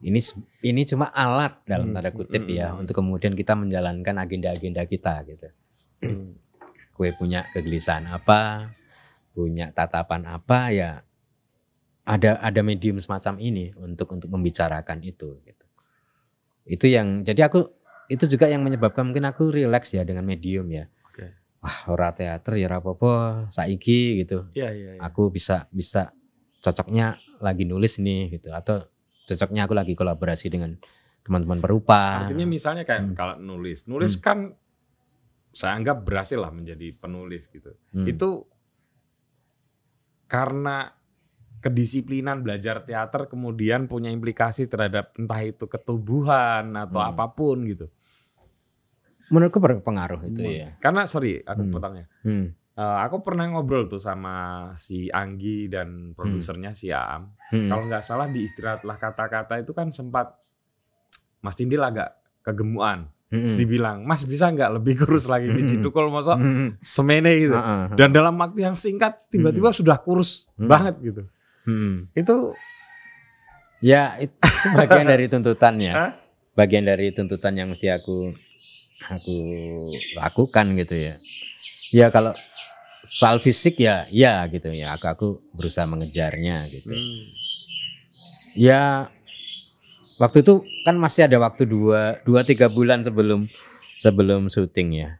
Ini ini cuma alat dalam hmm. tanda kutip hmm. ya untuk kemudian kita menjalankan agenda-agenda kita gitu. Hmm. Kue punya kegelisahan apa, punya tatapan apa ya ada ada medium semacam ini untuk untuk membicarakan itu gitu. Itu yang jadi aku itu juga yang menyebabkan mungkin aku relax ya dengan medium ya wah ora teater ya rapopo saiki gitu ya, ya, ya. aku bisa bisa cocoknya lagi nulis nih gitu atau cocoknya aku lagi kolaborasi dengan teman-teman perupa artinya misalnya kayak hmm. kalau nulis nulis hmm. kan saya anggap berhasil lah menjadi penulis gitu hmm. itu karena kedisiplinan belajar teater kemudian punya implikasi terhadap entah itu ketubuhan atau hmm. apapun gitu Menurutku berpengaruh itu hmm. ya. Karena sorry, aku hmm. potongnya. Hmm. Uh, aku pernah ngobrol tuh sama si Anggi dan hmm. produsernya hmm. si Am. Hmm. Kalau nggak salah di istirahatlah kata-kata itu kan sempat Mas Tindil agak kegemuan. Mm -hmm. dibilang, Mas bisa nggak lebih kurus lagi -hmm. di Cidukul mosok mm -hmm. semene gitu. Uh, uh, Dan dalam waktu yang singkat tiba-tiba -hmm. sudah kurus -hmm. banget gitu. Mm -hmm. Itu ya itu bagian (laughs) dari tuntutannya. Bagian dari tuntutan yang mesti aku aku lakukan gitu ya ya kalau soal fisik ya ya gitu ya aku aku berusaha mengejarnya gitu hmm. ya waktu itu kan masih ada waktu dua dua tiga bulan sebelum sebelum syuting ya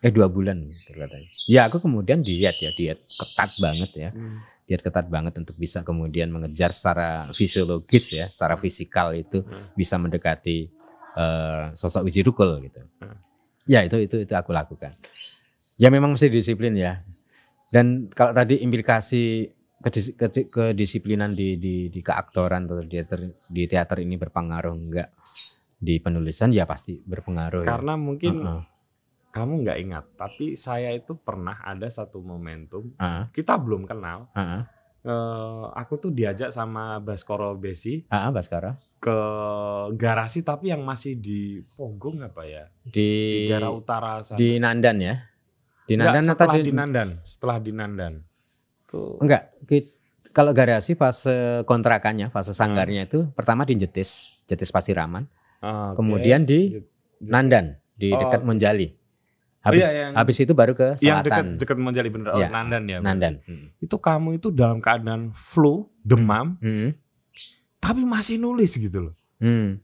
eh dua bulan ternyata. Gitu ya aku kemudian diet ya diet ketat banget ya hmm. diet ketat banget untuk bisa kemudian mengejar secara fisiologis ya secara fisikal itu hmm. bisa mendekati Eh, sosok Wiji Rukul gitu. Hmm. Ya itu itu itu aku lakukan. Ya memang mesti disiplin ya. Dan kalau tadi implikasi kedisiplinan di di di keaktoran atau di teater di teater ini berpengaruh enggak di penulisan ya pasti berpengaruh. Ya. Karena ya. mungkin uh -uh. kamu enggak ingat, tapi saya itu pernah ada satu momentum uh -uh. kita belum kenal. Uh -uh uh, aku tuh diajak sama Baskoro Besi. Ah, Baskoro. Ke garasi tapi yang masih di Pogong apa ya? Di, di utara sana. Di Nandan ya. Di Nandan Enggak, setelah atau di, di Nandan, setelah di Nandan. Tuh. Enggak, kalau garasi fase kontrakannya, fase sanggarnya hmm. itu pertama di Jetis, Jetis Pasiraman. Ah, okay. Kemudian di Jetis. Nandan, di dekat oh. Menjali Habis oh, iya, yang, habis itu baru ke selatan. Yang dekat dekat menjadi bener. Oh, iya, Nandan ya. Nandan. Hmm. Itu kamu itu dalam keadaan flu, demam. Hmm. hmm. Tapi masih nulis gitu loh. Hmm.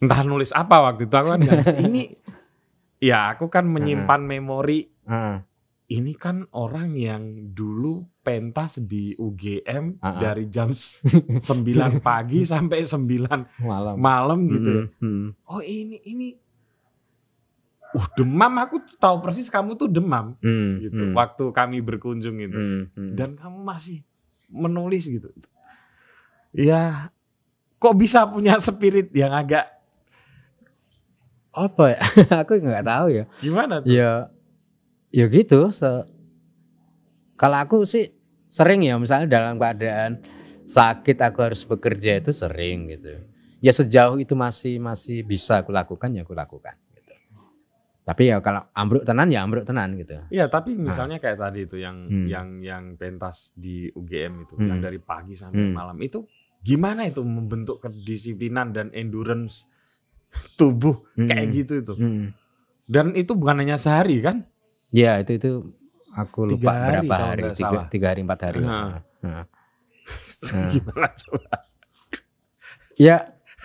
Entah nulis apa waktu itu aku kan ini (laughs) ya aku kan hmm. menyimpan hmm. memori. Hmm. Ini kan orang yang dulu pentas di UGM uh ah, -huh. Ah. dari jam 9 (laughs) pagi sampai 9 malam malam gitu. hmm. -hmm. Oh, ini ini uh demam aku tahu persis kamu tuh demam hmm, gitu hmm. waktu kami berkunjung itu hmm, hmm. dan kamu masih menulis gitu ya kok bisa punya spirit yang agak apa ya (laughs) aku nggak tahu ya gimana tuh? ya ya gitu se kalau aku sih sering ya misalnya dalam keadaan sakit aku harus bekerja itu sering gitu ya sejauh itu masih masih bisa aku lakukan ya aku lakukan tapi ya kalau ambruk tenan ya ambruk tenan gitu. Iya, tapi ah. misalnya nah. kayak tadi itu yang hmm. yang yang pentas di UGM itu hmm. yang dari pagi sampai hmm. malam itu gimana itu membentuk kedisiplinan dan endurance tubuh hmm. kayak gitu itu. Hmm. Dan itu bukan hanya sehari kan? Iya, itu itu aku lupa tiga hari, berapa hari, tiga, tiga hari empat hari. Nah. Nah. nah. gimana coba? ya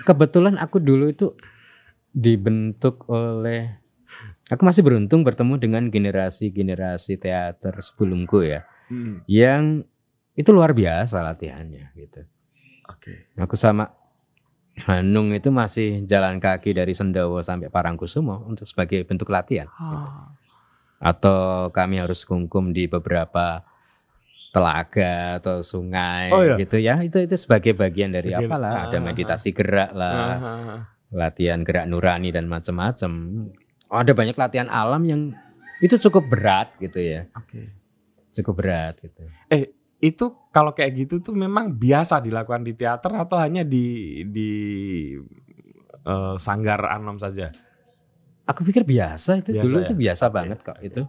kebetulan aku dulu itu dibentuk oleh Aku masih beruntung bertemu dengan generasi-generasi teater sebelumku ya, hmm. yang itu luar biasa latihannya gitu. Oke. Okay. Aku sama Hanung itu masih jalan kaki dari Sendawa sampai Parangkusumo untuk sebagai bentuk latihan. Oh. Atau kami harus kungkum di beberapa telaga atau sungai oh, iya. gitu ya. Itu itu sebagai bagian dari apa apalah, ada ah, meditasi ah. gerak lah. uh, latihan gerak nurani dan macam-macam ada banyak latihan alam yang itu cukup berat gitu ya. Oke. Okay. Cukup berat gitu. Eh itu kalau kayak gitu tuh memang biasa dilakukan di teater atau hanya di di uh, sanggar anom saja? Aku pikir biasa itu biasa dulu ya? itu biasa banget kok okay. itu.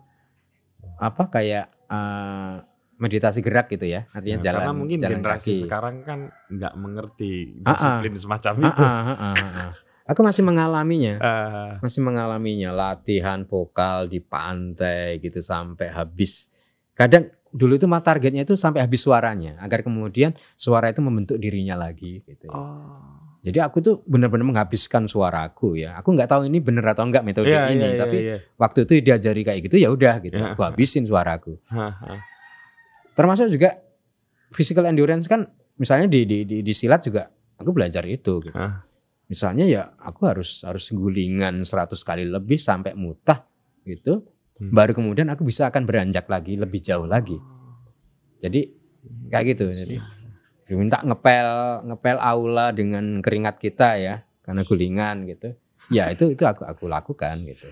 Apa kayak uh, meditasi gerak gitu ya artinya ya, jalan karena mungkin jalan generasi kaki. sekarang kan nggak mengerti disiplin semacam itu Aku masih mengalaminya, uh. masih mengalaminya latihan vokal di pantai gitu sampai habis. Kadang dulu itu mah targetnya itu sampai habis suaranya, agar kemudian suara itu membentuk dirinya lagi gitu. Oh. Jadi aku tuh benar-benar menghabiskan suaraku ya. Aku nggak tahu ini benar atau enggak metode yeah, ini, yeah, iya, tapi yeah, yeah. waktu itu diajari kayak gitu ya udah gitu. Yeah. Aku habisin suaraku. (laughs) Termasuk juga physical endurance kan misalnya di di di, di silat juga aku belajar itu gitu. Misalnya ya aku harus harus gulingan 100 kali lebih sampai mutah gitu. Hmm. Baru kemudian aku bisa akan beranjak lagi lebih jauh lagi. Jadi kayak gitu. Iya. Jadi diminta ngepel ngepel aula dengan keringat kita ya karena gulingan gitu. Ya itu itu aku aku lakukan gitu.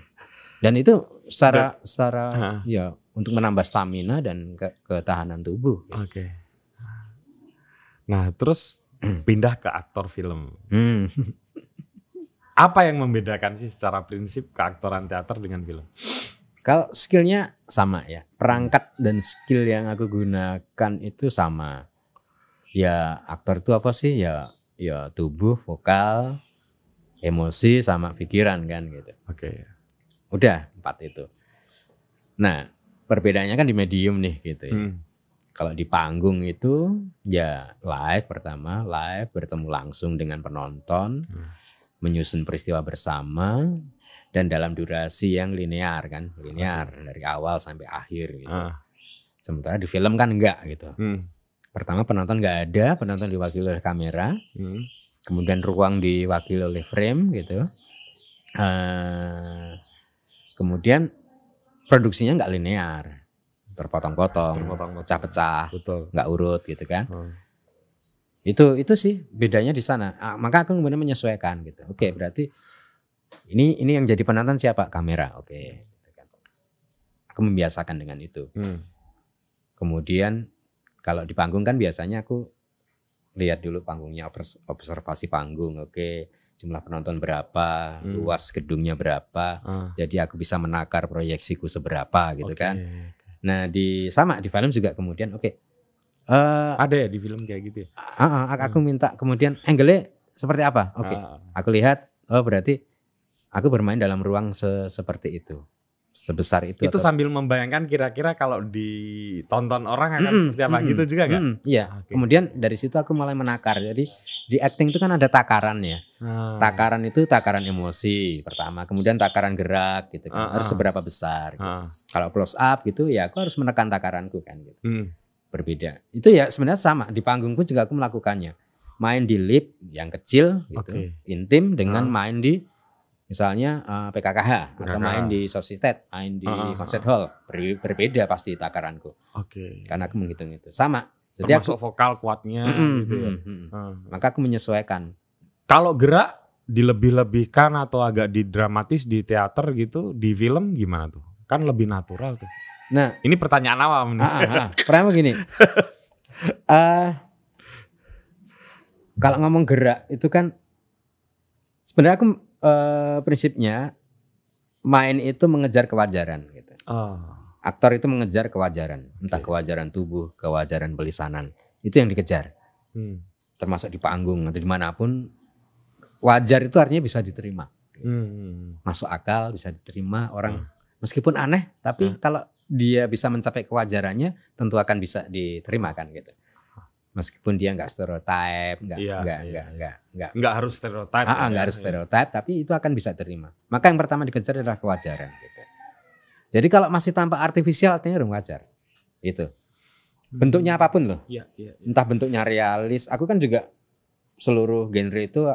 Dan itu secara secara uh. ya untuk menambah stamina dan ke, ketahanan tubuh. Gitu. Oke. Okay. Nah, terus (clears throat) pindah ke aktor film. Hmm apa yang membedakan sih secara prinsip keaktoran teater dengan film? Kalau skillnya sama ya, perangkat dan skill yang aku gunakan itu sama. Ya aktor itu apa sih ya? Ya tubuh, vokal, emosi sama pikiran kan gitu. Oke. Okay. Ya. Udah empat itu. Nah perbedaannya kan di medium nih gitu. Ya. Hmm. Kalau di panggung itu ya live pertama, live bertemu langsung dengan penonton. Hmm menyusun peristiwa bersama dan dalam durasi yang linear kan, linear okay. dari awal sampai akhir gitu. Ah. Sementara di film kan enggak gitu. Hmm. Pertama penonton enggak ada, penonton diwakili oleh kamera. Hmm. Kemudian ruang diwakili oleh frame gitu. Uh, kemudian produksinya enggak linear. Terpotong-potong, pecah-pecah, enggak urut gitu kan. Hmm. Itu itu sih bedanya di sana. Ah, maka aku kemudian menyesuaikan gitu. Oke, okay, berarti ini ini yang jadi penonton siapa? Kamera. Oke. Okay. Gitu aku membiasakan dengan itu. Hmm. Kemudian kalau di panggung kan biasanya aku lihat dulu panggungnya observasi panggung oke okay. jumlah penonton berapa hmm. luas gedungnya berapa ah. jadi aku bisa menakar proyeksiku seberapa gitu okay. kan nah di sama di film juga kemudian oke okay, Uh, ada ya di film kayak gitu ya. Uh, uh, aku hmm. minta kemudian angle seperti apa? Oke. Okay. Uh. Aku lihat oh berarti aku bermain dalam ruang se seperti itu. Sebesar itu. Itu atau... sambil membayangkan kira-kira kalau ditonton orang akan mm, seperti apa mm, gitu juga nggak? Mm, iya. Ah, okay. Kemudian dari situ aku mulai menakar. Jadi di acting itu kan ada takaran ya. Hmm. Takaran itu takaran emosi pertama, kemudian takaran gerak gitu kan. Uh, uh. Harus seberapa besar gitu. Uh. Kalau close up gitu ya aku harus menekan takaranku kan gitu. Hmm berbeda. Itu ya sebenarnya sama di panggung pun juga aku melakukannya. Main di lip yang kecil gitu, okay. intim dengan uh. main di misalnya uh, eh, PKKH, PKKH atau main di society main di uh, uh, concert hall Ber, berbeda pasti takaranku. Oke. Okay. Karena aku menghitung itu. Sama. Jadi Termasuk aku, vokal kuatnya mm, ya. Mm, mm, uh. Maka aku menyesuaikan. Kalau gerak dilebih-lebihkan atau agak didramatis di teater gitu, di film gimana tuh? Kan lebih natural tuh. Nah, ini pertanyaan awam nih. Ah, ah, ah. pertama gini. uh, (laughs) eh, kalau ngomong gerak itu kan sebenarnya aku uh, prinsipnya main itu mengejar kewajaran gitu. Oh. Aktor itu mengejar kewajaran, entah okay. kewajaran tubuh, kewajaran pelisanan. Itu yang dikejar. Hmm. Termasuk di panggung atau dimanapun wajar itu artinya bisa diterima. Hmm, hmm, hmm. Masuk akal bisa diterima orang hmm. meskipun aneh tapi hmm. kalau dia bisa mencapai kewajarannya tentu akan bisa diterima kan gitu meskipun dia nggak stereotip iya, nggak iya, nggak iya, nggak nggak nggak harus stereotip ah, ah, ya, nggak iya. harus stereotip tapi itu akan bisa terima maka yang pertama dikejar adalah kewajaran gitu jadi kalau masih tanpa artifisial artinya belum wajar itu hmm. bentuknya apapun loh iya, iya, iya. entah bentuknya realis aku kan juga seluruh genre itu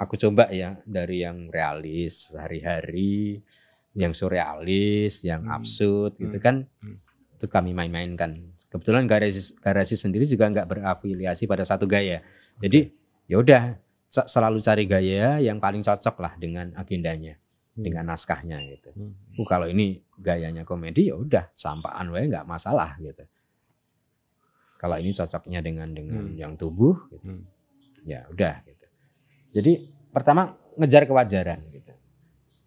aku coba ya dari yang realis hari hari yang surrealis, yang hmm. absurd gitu hmm. kan. Hmm. Itu kami main-mainkan. Kebetulan garasi garasi sendiri juga nggak berafiliasi pada satu gaya. Jadi ya udah selalu cari gaya yang paling cocok lah dengan agendanya, hmm. dengan naskahnya gitu. Hmm. Uh, kalau ini gayanya komedi ya udah sampaan wae nggak masalah gitu. Kalau ini cocoknya dengan dengan hmm. yang tubuh gitu. Hmm. Ya udah gitu. Jadi pertama ngejar kewajaran gitu.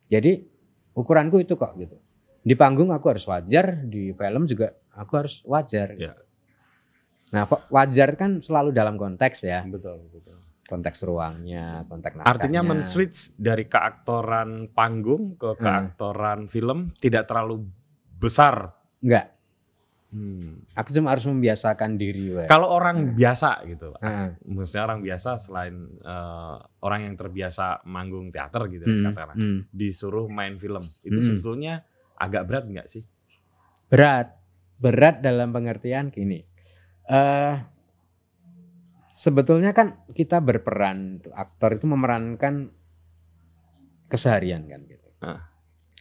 Jadi ukuranku itu kok gitu di panggung aku harus wajar di film juga aku harus wajar ya. nah wajar kan selalu dalam konteks ya betul betul konteks ruangnya, konteks naskahnya. Artinya men-switch dari keaktoran panggung ke hmm. keaktoran hmm. film tidak terlalu besar. Enggak. Hmm. Aku cuma harus membiasakan diri. Kalau orang hmm. biasa gitu, hmm. maksudnya orang biasa selain uh, orang yang terbiasa manggung teater gitu, hmm. katakanlah, hmm. disuruh main film, itu hmm. sebetulnya agak berat nggak sih? Berat, berat dalam pengertian gini. Uh, sebetulnya kan kita berperan, aktor itu memerankan keseharian kan gitu. Ah.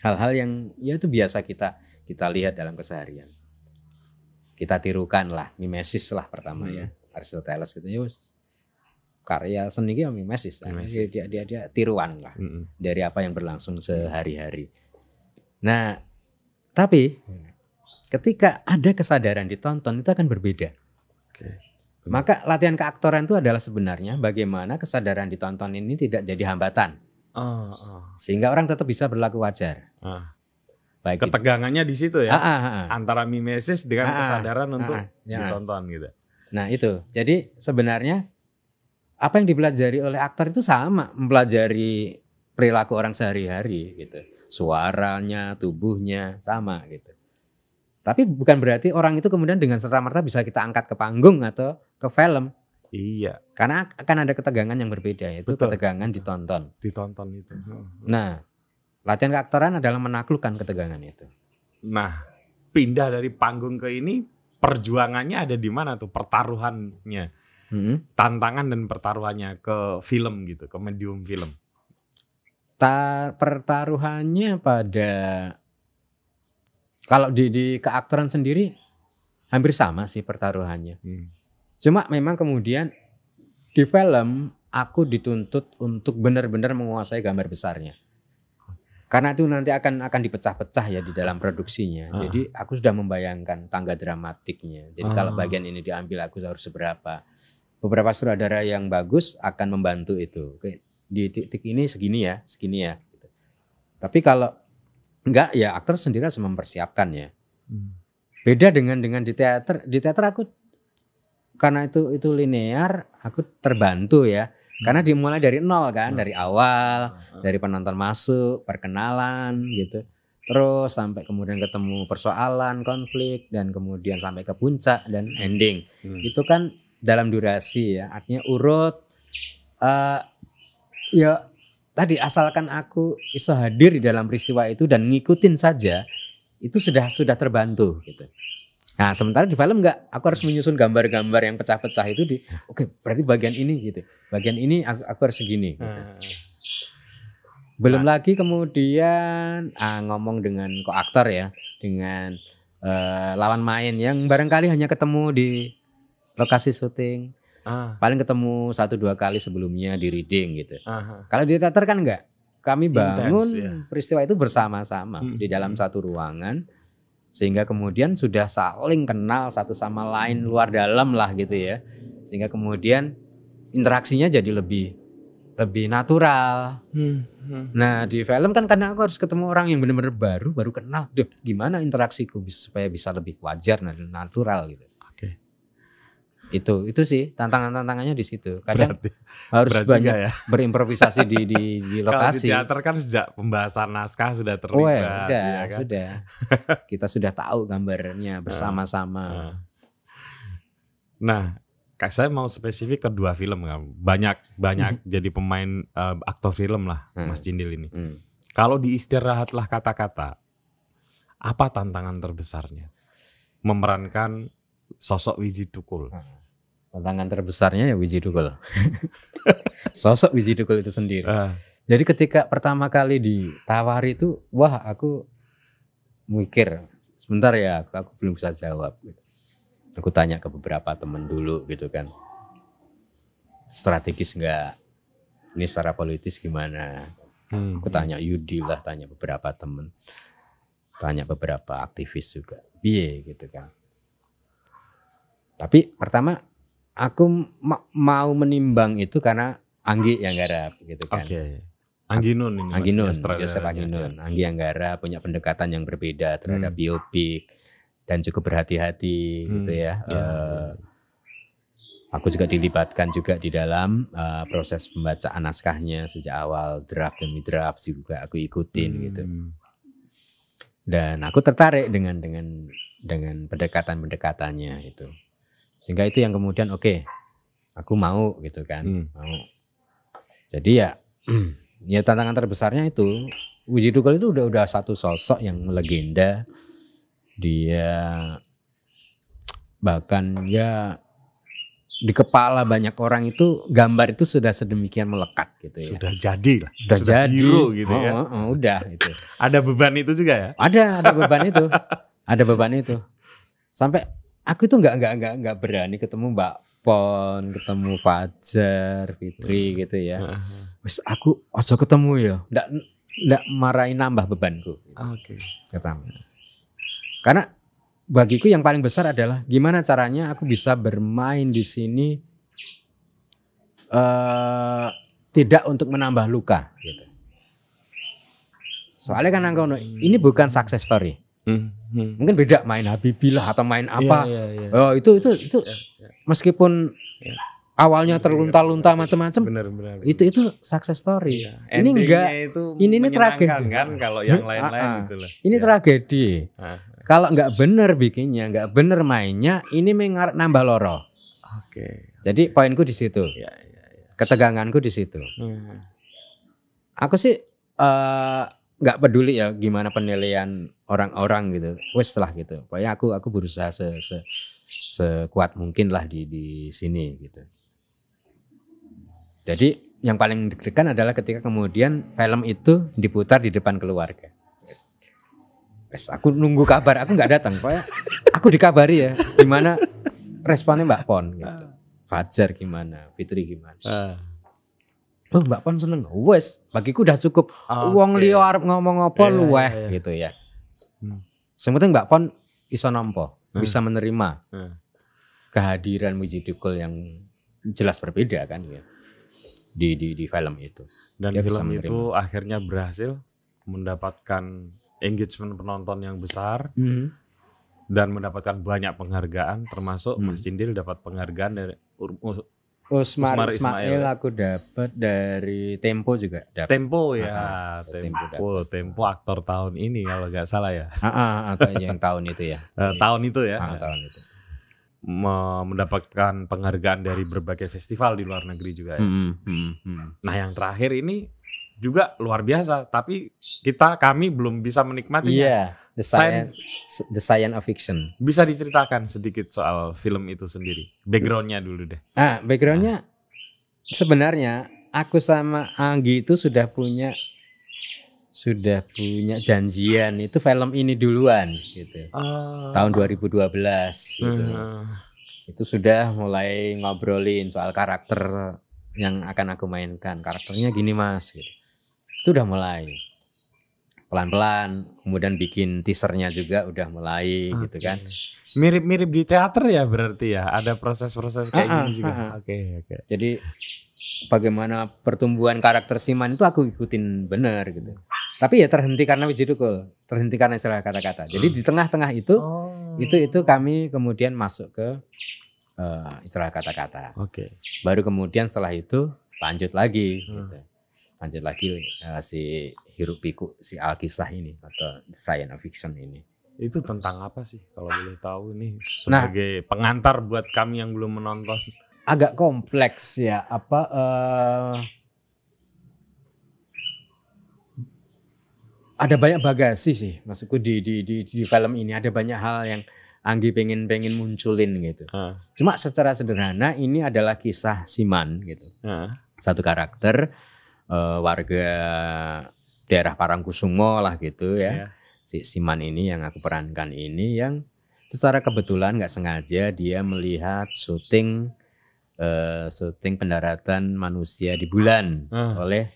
Hal-hal hmm. yang ya itu biasa kita kita lihat dalam keseharian kita tirukan lah mimesis lah pertama ya. hmm. ya Aristoteles gitu ya karya seni gitu mimesis, nah, mimesis. Dia, dia dia tiruan lah hmm. dari apa yang berlangsung sehari-hari nah tapi ketika ada kesadaran ditonton itu akan berbeda okay. Maka latihan keaktoran itu adalah sebenarnya bagaimana kesadaran ditonton ini tidak jadi hambatan. Oh, oh. Sehingga orang tetap bisa berlaku wajar. oh. Baik gitu. Ketegangannya itu. di situ ya. Ah, ah, ah, ah. Antara mimesis dengan ah, ah, ah. kesadaran ah, untuk ah, ya. ditonton gitu. Nah, itu. Jadi sebenarnya apa yang dipelajari oleh aktor itu sama mempelajari perilaku orang sehari-hari gitu. Suaranya, tubuhnya sama gitu. Tapi bukan berarti orang itu kemudian dengan serta-merta bisa kita angkat ke panggung atau ke film. Iya. Karena akan ada ketegangan yang berbeda yaitu Betul. ketegangan ditonton. Ditonton itu. Nah, Latihan keaktoran adalah menaklukkan ketegangan itu. Nah, pindah dari panggung ke ini, perjuangannya ada di mana tuh? Pertaruhannya, hmm. tantangan dan pertaruhannya ke film gitu, ke medium film. Ta pertaruhannya pada kalau di, di keaktoran sendiri hampir sama sih pertaruhannya. Hmm. Cuma memang kemudian di film aku dituntut untuk benar-benar menguasai gambar besarnya karena itu nanti akan akan dipecah-pecah ya di ah. dalam produksinya. Uh. Jadi aku sudah membayangkan tangga dramatiknya. Jadi uh. kalau ah. bagian ini diambil aku harus seberapa. Beberapa saudara yang bagus akan membantu itu. Di titik ini segini ya, segini ya. Tapi kalau enggak ya aktor sendiri harus mempersiapkan ya. Hmm. Beda dengan dengan di teater. Di teater aku karena itu itu linear, aku terbantu ya karena hmm. dimulai dari nol kan, hmm. dari awal, hmm. dari penonton masuk, perkenalan gitu. Terus sampai kemudian ketemu persoalan, konflik dan kemudian sampai ke puncak dan ending. Hmm. Itu kan dalam durasi ya. Artinya urut uh, ya tadi asalkan aku bisa hadir di dalam peristiwa itu dan ngikutin saja itu sudah sudah terbantu gitu. Nah, sementara di film enggak, aku harus menyusun gambar-gambar yang pecah-pecah itu di oke, okay, berarti bagian ini gitu. Bagian ini aku, aku harus segini gitu. Ah. Belum lagi kemudian ah, ngomong dengan aktor ya, dengan eh, lawan main yang barangkali hanya ketemu di lokasi syuting. Ah. Paling ketemu satu dua kali sebelumnya di reading gitu. Aha. Kalau di teater kan enggak. Kami bangun Intense, ya. yeah. peristiwa itu bersama-sama hmm. di dalam satu ruangan sehingga kemudian sudah saling kenal satu sama lain luar dalam lah gitu ya sehingga kemudian interaksinya jadi lebih lebih natural. Hmm, hmm. Nah di film kan karena aku harus ketemu orang yang benar-benar baru, baru kenal. Duh, gimana interaksiku supaya bisa lebih wajar dan natural gitu itu itu sih tantangan tantangannya di situ kadang berarti, harus berarti banyak ya. (laughs) berimprovisasi di di di lokasi Kalau di teater kan sejak pembahasan naskah sudah terlibat oh, ya, sudah ya kan? sudah (laughs) kita sudah tahu gambarnya ah, bersama-sama ah. nah kak saya mau spesifik ke dua film kan banyak banyak (laughs) jadi pemain uh, aktor film lah hmm. mas Cindil ini hmm. kalau di istirahatlah kata-kata apa tantangan terbesarnya memerankan sosok Wiji Tukul hmm tantangan terbesarnya ya Wiji Dukul. (laughs) sosok Wiji Dukul itu sendiri uh. jadi ketika pertama kali ditawari itu wah aku mikir sebentar ya aku, aku belum bisa jawab aku tanya ke beberapa temen dulu gitu kan strategis enggak? ini secara politis gimana hmm. aku tanya Yudi lah tanya beberapa temen tanya beberapa aktivis juga Iya gitu kan tapi pertama aku ma mau menimbang itu karena Anggi yang garap gitu kan. Okay. Anggi Nun ini Anggi Nun, Yosef Anggi ya. Nun. Anggi yang garap punya pendekatan yang berbeda terhadap hmm. biopik dan cukup berhati-hati gitu hmm. gitu ya. Yeah. Ya, uh, ya. aku juga dilibatkan juga di dalam uh, proses pembacaan naskahnya sejak awal draft demi draft juga aku ikutin hmm. gitu dan aku tertarik dengan dengan dengan pendekatan pendekatannya itu sehingga itu yang kemudian oke okay, aku mau gitu kan hmm. mau jadi ya (clears throat) ya tantangan terbesarnya itu Uji Dugel itu udah udah satu sosok yang legenda dia bahkan ya di kepala banyak orang itu gambar itu sudah sedemikian melekat gitu ya. Sudah jadi lah. Sudah, sudah jadi. Biru gitu oh, ya. Oh, oh, oh udah itu. ada beban itu juga ya? Ada, ada beban itu. Ada beban itu. Sampai aku itu nggak nggak nggak nggak berani ketemu Mbak Pon, ketemu Fajar, Fitri hmm. gitu ya. Hmm. Wes aku ojo ketemu ya. nggak ndak marahin nambah bebanku. Oke. Okay. Pertama. Karena bagiku yang paling besar adalah gimana caranya aku bisa bermain di sini uh, tidak untuk menambah luka gitu. Soalnya kan ini bukan success story. Hmm, hmm. mungkin beda main Habibie lah atau main iya, apa yeah, yeah, yeah. Oh, itu itu itu yeah, yeah. meskipun yeah. awalnya iya, terlunta-lunta iya. macam-macam itu itu success story yeah. ini enggak itu ini ini tragedi kan kalau yang lain-lain ah, ah. ini yeah. tragedi ah. kalau nggak bener bikinnya enggak bener mainnya ini mengar nambah loro oke okay. jadi poinku di situ yeah, yeah, yeah. keteganganku di situ hmm. aku sih uh, nggak peduli ya gimana penilaian orang-orang gitu wes lah gitu pokoknya aku aku berusaha se, se sekuat mungkin lah di di sini gitu jadi yang paling deg-degan adalah ketika kemudian film itu diputar di depan keluarga wes aku nunggu kabar aku nggak datang pokoknya aku dikabari ya gimana responnya Mbak Pon gitu ah. Fajar gimana Fitri gimana ah. Oh, Mbak Pon seneng. Wes, bagiku udah cukup. Oh, Wong okay. arep ngomong apa yeah, luweh yeah, iya. gitu ya. Hmm. Yang penting Mbak Pon bisa nampol, hmm. bisa menerima. Hmm. Kehadiran Mujidikul yang jelas berbeda kan ya. Di di di film itu. Dan Dia film itu akhirnya berhasil mendapatkan engagement penonton yang besar. Hmm. Dan mendapatkan banyak penghargaan termasuk hmm. Mas Cindil dapat penghargaan dari Usmar, oh, Usmar Ismail. Ismail aku dapat dari Tempo juga. Dapet. Tempo ya, ah, Tempo, Tempo, dapet. Tempo aktor tahun ini kalau nggak salah ya. Ah, ah, yang (laughs) tahun itu ya. Uh, tahun itu ya. Ah, tahun itu. Mendapatkan penghargaan dari berbagai festival di luar negeri juga ya. Hmm, hmm, hmm, hmm. Nah yang terakhir ini juga luar biasa, tapi kita kami belum bisa menikmatinya. Yeah. The Science, The Science of Fiction. Bisa diceritakan sedikit soal film itu sendiri. Backgroundnya dulu deh. Ah, backgroundnya ah. sebenarnya aku sama Anggi itu sudah punya sudah punya janjian itu film ini duluan gitu. Uh, Tahun 2012 gitu. Uh, Itu sudah mulai ngobrolin soal karakter yang akan aku mainkan. Karakternya gini Mas gitu. Itu udah mulai pelan-pelan kemudian bikin teasernya juga udah mulai okay. gitu kan mirip-mirip di teater ya berarti ya ada proses-proses kayak ah, gini juga oke oke okay, okay. jadi bagaimana pertumbuhan karakter Siman itu aku ikutin bener gitu tapi ya terhenti karena Wijidukul terhenti karena istilah kata-kata jadi di tengah-tengah itu oh. itu itu kami kemudian masuk ke uh, istilah kata-kata oke okay. baru kemudian setelah itu lanjut lagi gitu. hmm. gitu lanjut lagi uh, si hirup pikuk si alkisah ini atau science fiction ini itu tentang apa sih kalau boleh tahu ini nah. sebagai nah, pengantar buat kami yang belum menonton agak kompleks ya apa uh, ada banyak bagasi sih maksudku di di di di film ini ada banyak hal yang Anggi pengen pengen munculin gitu. Uh. Cuma secara sederhana ini adalah kisah Siman gitu. Uh. Satu karakter uh, warga daerah Parangkusumo lah gitu ya. Yeah. Si Siman ini yang aku perankan ini yang secara kebetulan nggak sengaja dia melihat syuting uh, syuting pendaratan manusia di bulan uh. oleh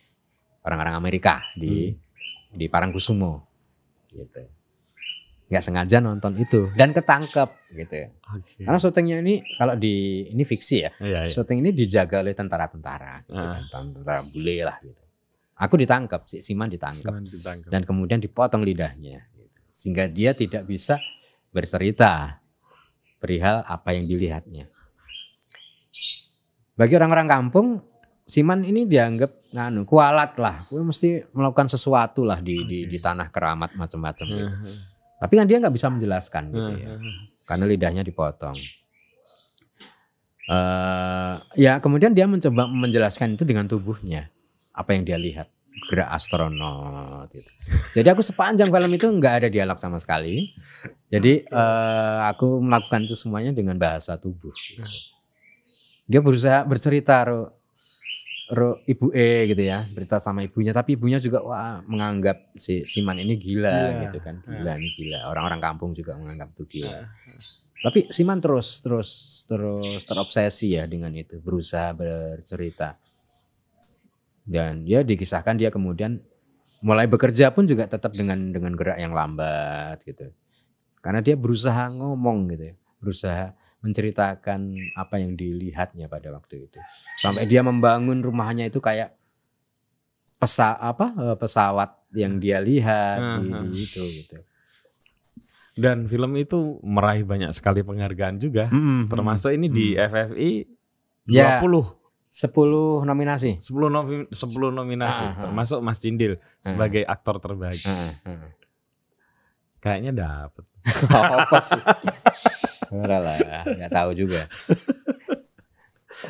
orang-orang Amerika di hmm. di Parangkusumo gitu nggak sengaja nonton itu dan ketangkep gitu ya. Okay. Karena syutingnya ini kalau di ini fiksi ya. Yeah, yeah. Syuting ini dijaga oleh tentara-tentara, gitu, kan, ah. tentara bule lah gitu. Aku ditangkap, si Siman ditangkap. Dan kemudian dipotong lidahnya gitu. sehingga dia tidak bisa bercerita perihal apa yang dilihatnya. Bagi orang-orang kampung, Siman ini dianggap nganu kualat lah. Gue mesti melakukan sesuatu lah di okay. di, di tanah keramat macam-macam gitu. Uh tapi kan dia nggak bisa menjelaskan gitu nah, ya, nah, nah. karena lidahnya dipotong. Uh, ya kemudian dia mencoba menjelaskan itu dengan tubuhnya, apa yang dia lihat gerak astronot. Gitu. Jadi aku sepanjang film itu nggak ada dialog sama sekali. Jadi uh, aku melakukan itu semuanya dengan bahasa tubuh. Dia berusaha bercerita ibu E gitu ya berita sama ibunya tapi ibunya juga wah menganggap si Siman ini gila yeah. gitu kan iya. gila yeah. nih gila orang-orang kampung juga menganggap itu gila yeah. tapi Siman terus terus terus terobsesi ya dengan itu berusaha bercerita dan ya dikisahkan dia kemudian mulai bekerja pun juga tetap dengan dengan gerak yang lambat gitu karena dia berusaha ngomong gitu ya berusaha menceritakan apa yang dilihatnya pada waktu itu. Sampai dia membangun rumahnya itu kayak pesa apa eh, pesawat yang dia lihat uh -huh. di, di itu gitu. Dan film itu meraih banyak sekali penghargaan juga, mm -hmm. termasuk ini mm -hmm. di FFI ya. 20 10 nominasi. 10 nomi 10 nominasi uh -huh. termasuk Mas Cindil sebagai uh -huh. aktor terbaik. Uh -huh. Kayaknya dapet. (laughs) apa sih? Enggak lah, enggak tahu juga.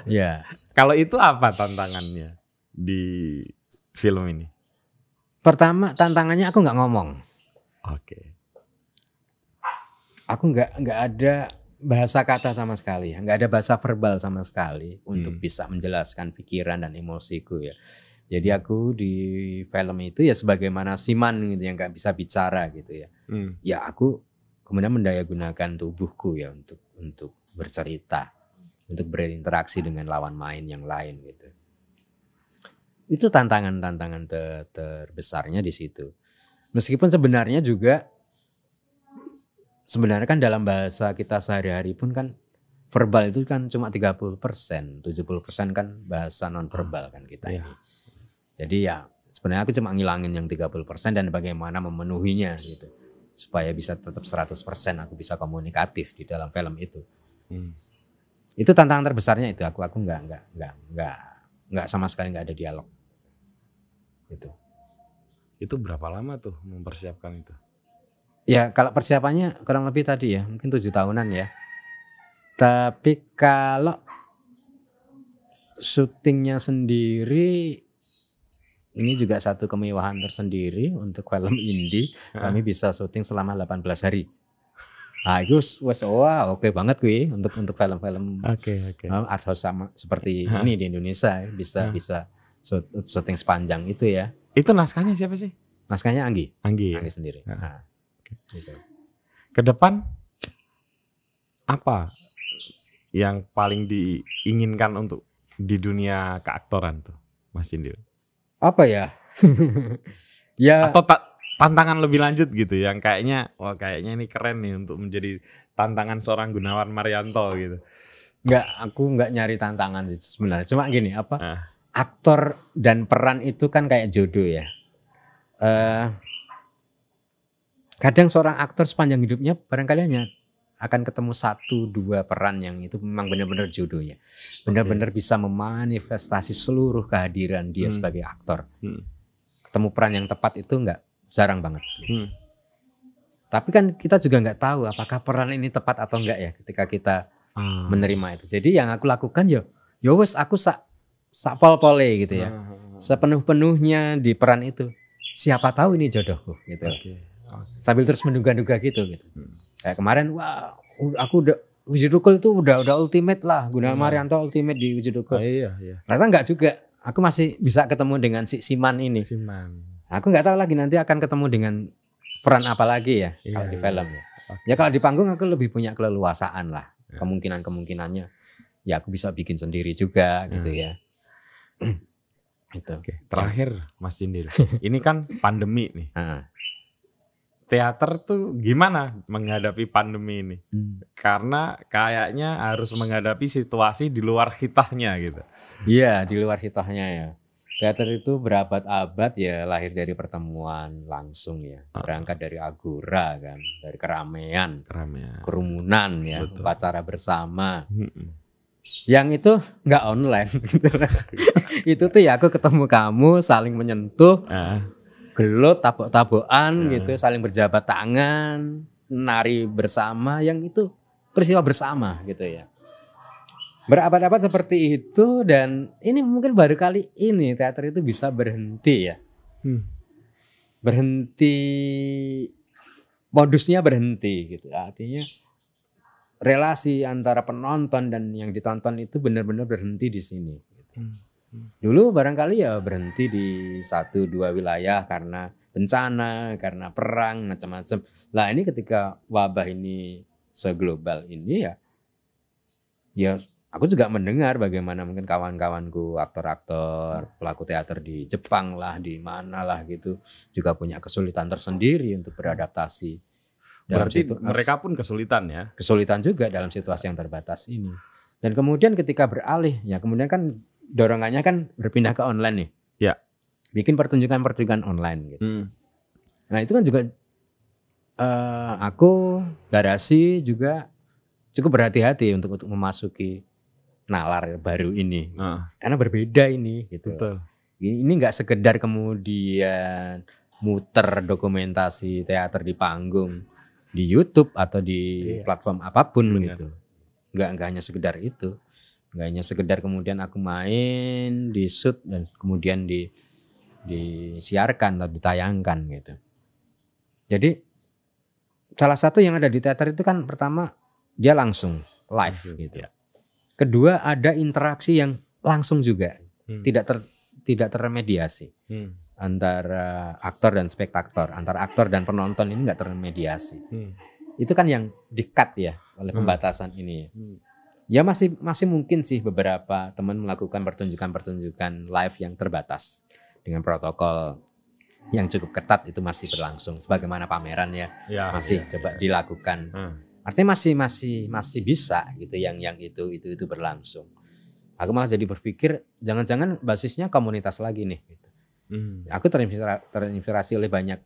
ya. Kalau itu apa tantangannya di film ini? Pertama tantangannya aku nggak ngomong. Oke. Okay. Aku nggak nggak ada bahasa kata sama sekali, nggak ada bahasa verbal sama sekali untuk hmm. bisa menjelaskan pikiran dan emosiku ya. Jadi aku di film itu ya sebagaimana Siman gitu yang nggak bisa bicara gitu ya. Hmm. Ya aku kemudian mendaya tubuhku ya untuk untuk bercerita, untuk berinteraksi dengan lawan main yang lain gitu. Itu tantangan-tantangan ter terbesarnya di situ. Meskipun sebenarnya juga sebenarnya kan dalam bahasa kita sehari-hari pun kan verbal itu kan cuma 30 persen, 70 persen kan bahasa non verbal kan kita ya. Jadi ya sebenarnya aku cuma ngilangin yang 30 persen dan bagaimana memenuhinya gitu supaya bisa tetap 100% aku bisa komunikatif di dalam film itu. Hmm. Itu tantangan terbesarnya itu aku aku nggak nggak nggak nggak nggak sama sekali nggak ada dialog. Itu. Itu berapa lama tuh mempersiapkan itu? Ya kalau persiapannya kurang lebih tadi ya mungkin tujuh tahunan ya. Tapi kalau syutingnya sendiri ini juga satu kemewahan tersendiri untuk film indie. Kami bisa syuting selama 18 hari. Ah, itu wes wah oke okay banget gue untuk untuk film-film okay, okay. Eh, art house sama seperti ini di Indonesia ya, bisa bisa syuting sepanjang itu ya. Itu naskahnya siapa sih? Naskahnya Anggi. Anggi. Ya? Anggi sendiri. Uh-huh. Nah, okay. gitu. Ke apa yang paling diinginkan untuk di dunia keaktoran tuh, Mas Indil? apa ya? (laughs) ya atau ta tantangan lebih lanjut gitu yang kayaknya wah kayaknya ini keren nih untuk menjadi tantangan seorang Gunawan Marianto gitu. Enggak, aku enggak nyari tantangan sih sebenarnya. Cuma gini, apa? Nah. Aktor dan peran itu kan kayak jodoh ya. Eh uh, kadang seorang aktor sepanjang hidupnya barangkali hanya akan ketemu satu dua peran yang itu memang benar-benar jodohnya. Benar-benar okay. bisa memanifestasi seluruh kehadiran dia hmm. sebagai aktor. Hmm. Ketemu peran yang tepat itu enggak jarang banget. Hmm. Tapi kan kita juga enggak tahu apakah peran ini tepat atau enggak ya ketika kita hmm. menerima itu. Jadi yang aku lakukan ya, yo ya wes aku sak sak pol-pole gitu ya. Hmm. Sepenuh-penuhnya di peran itu. Siapa tahu ini jodohku gitu. Okay. Okay. Sambil terus menduga-duga gitu gitu. Hmm. Kayak kemarin wah aku udah Wijudukul itu udah udah ultimate lah Gunawan iya. hmm. Marianto ultimate di Wijudukul. Oh, ah, iya iya. Ternyata enggak juga. Aku masih bisa ketemu dengan si Siman ini. Siman. Aku nggak tahu lagi nanti akan ketemu dengan peran apa lagi ya iya, kalau di iya. film ya. Okay. Ya kalau di panggung aku lebih punya keleluasaan lah iya. kemungkinan kemungkinannya. Ya aku bisa bikin sendiri juga gitu ya. (clears throat) itu. Oke, terakhir Mas Jindil. ini kan pandemi nih teater tuh gimana menghadapi pandemi ini? Hmm. Karena kayaknya harus menghadapi situasi di luar hitahnya gitu. Iya, di luar hitahnya ya. Teater itu berabad-abad ya lahir dari pertemuan langsung ya. Ah. Berangkat dari agora kan, dari keramaian, keramaian. kerumunan ya, Betul. upacara bersama. Yang itu nggak online gitu. (laughs) itu tuh ya aku ketemu kamu saling menyentuh. Uh gelut, tabok-tabokan ya. gitu, saling berjabat tangan, nari bersama yang itu peristiwa bersama gitu ya. Berabad-abad seperti itu dan ini mungkin baru kali ini teater itu bisa berhenti ya. Hmm. Berhenti modusnya berhenti gitu. Artinya relasi antara penonton dan yang ditonton itu benar-benar berhenti di sini gitu. Hmm Dulu barangkali ya berhenti di satu dua wilayah karena bencana, karena perang macam-macam. Lah ini ketika wabah ini seglobal ini ya ya aku juga mendengar bagaimana mungkin kawan-kawanku aktor-aktor pelaku teater di Jepang lah di mana lah gitu juga punya kesulitan tersendiri untuk beradaptasi dalam Berarti situasi, mereka pun kesulitan ya kesulitan juga dalam situasi yang terbatas ini dan kemudian ketika beralih ya kemudian kan dorongannya kan berpindah ke online nih. Ya. Bikin pertunjukan-pertunjukan online gitu. Hmm. Nah itu kan juga uh, aku garasi juga cukup berhati-hati untuk untuk memasuki nalar baru ini uh. karena berbeda ini gitu. Betul. Ini nggak sekedar kemudian muter dokumentasi teater di panggung di YouTube atau di iya. platform apapun Benar. gitu. Nggak nggak hanya sekedar itu nggak hanya sekedar kemudian aku main di shoot dan kemudian di disiarkan atau ditayangkan gitu jadi salah satu yang ada di teater itu kan pertama dia langsung live gitu ya. kedua ada interaksi yang langsung juga hmm. tidak ter tidak termediasi hmm. antara aktor dan spektator antara aktor dan penonton ini nggak termediasi hmm. itu kan yang dekat ya oleh hmm. pembatasan hmm. ini hmm Ya masih masih mungkin sih beberapa teman melakukan pertunjukan-pertunjukan live yang terbatas dengan protokol yang cukup ketat itu masih berlangsung sebagaimana pameran ya, ya masih ya, coba ya. dilakukan. Hmm. Artinya masih masih masih bisa gitu yang yang itu itu itu berlangsung. Aku malah jadi berpikir jangan-jangan basisnya komunitas lagi nih gitu. Hmm. Aku terinspirasi, terinspirasi oleh banyak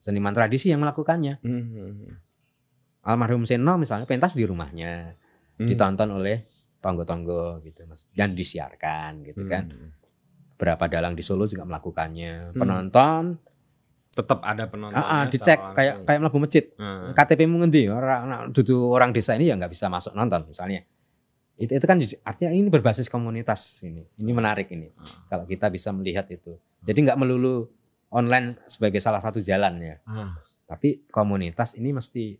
seniman tradisi yang melakukannya. Hmm. hmm, hmm. Almarhum Seno misalnya pentas di rumahnya hmm. ditonton oleh tonggo-tonggo gitu mas dan disiarkan gitu hmm. kan berapa dalang di Solo juga melakukannya hmm. penonton tetap ada penonton ah, ah, dicek anu. kayak kayak melabuh masjid hmm. KTP mu ngendi orang duduk orang desa ini ya nggak bisa masuk nonton misalnya itu itu kan artinya ini berbasis komunitas ini ini hmm. menarik ini hmm. kalau kita bisa melihat itu jadi nggak melulu online sebagai salah satu jalannya hmm. tapi komunitas ini mesti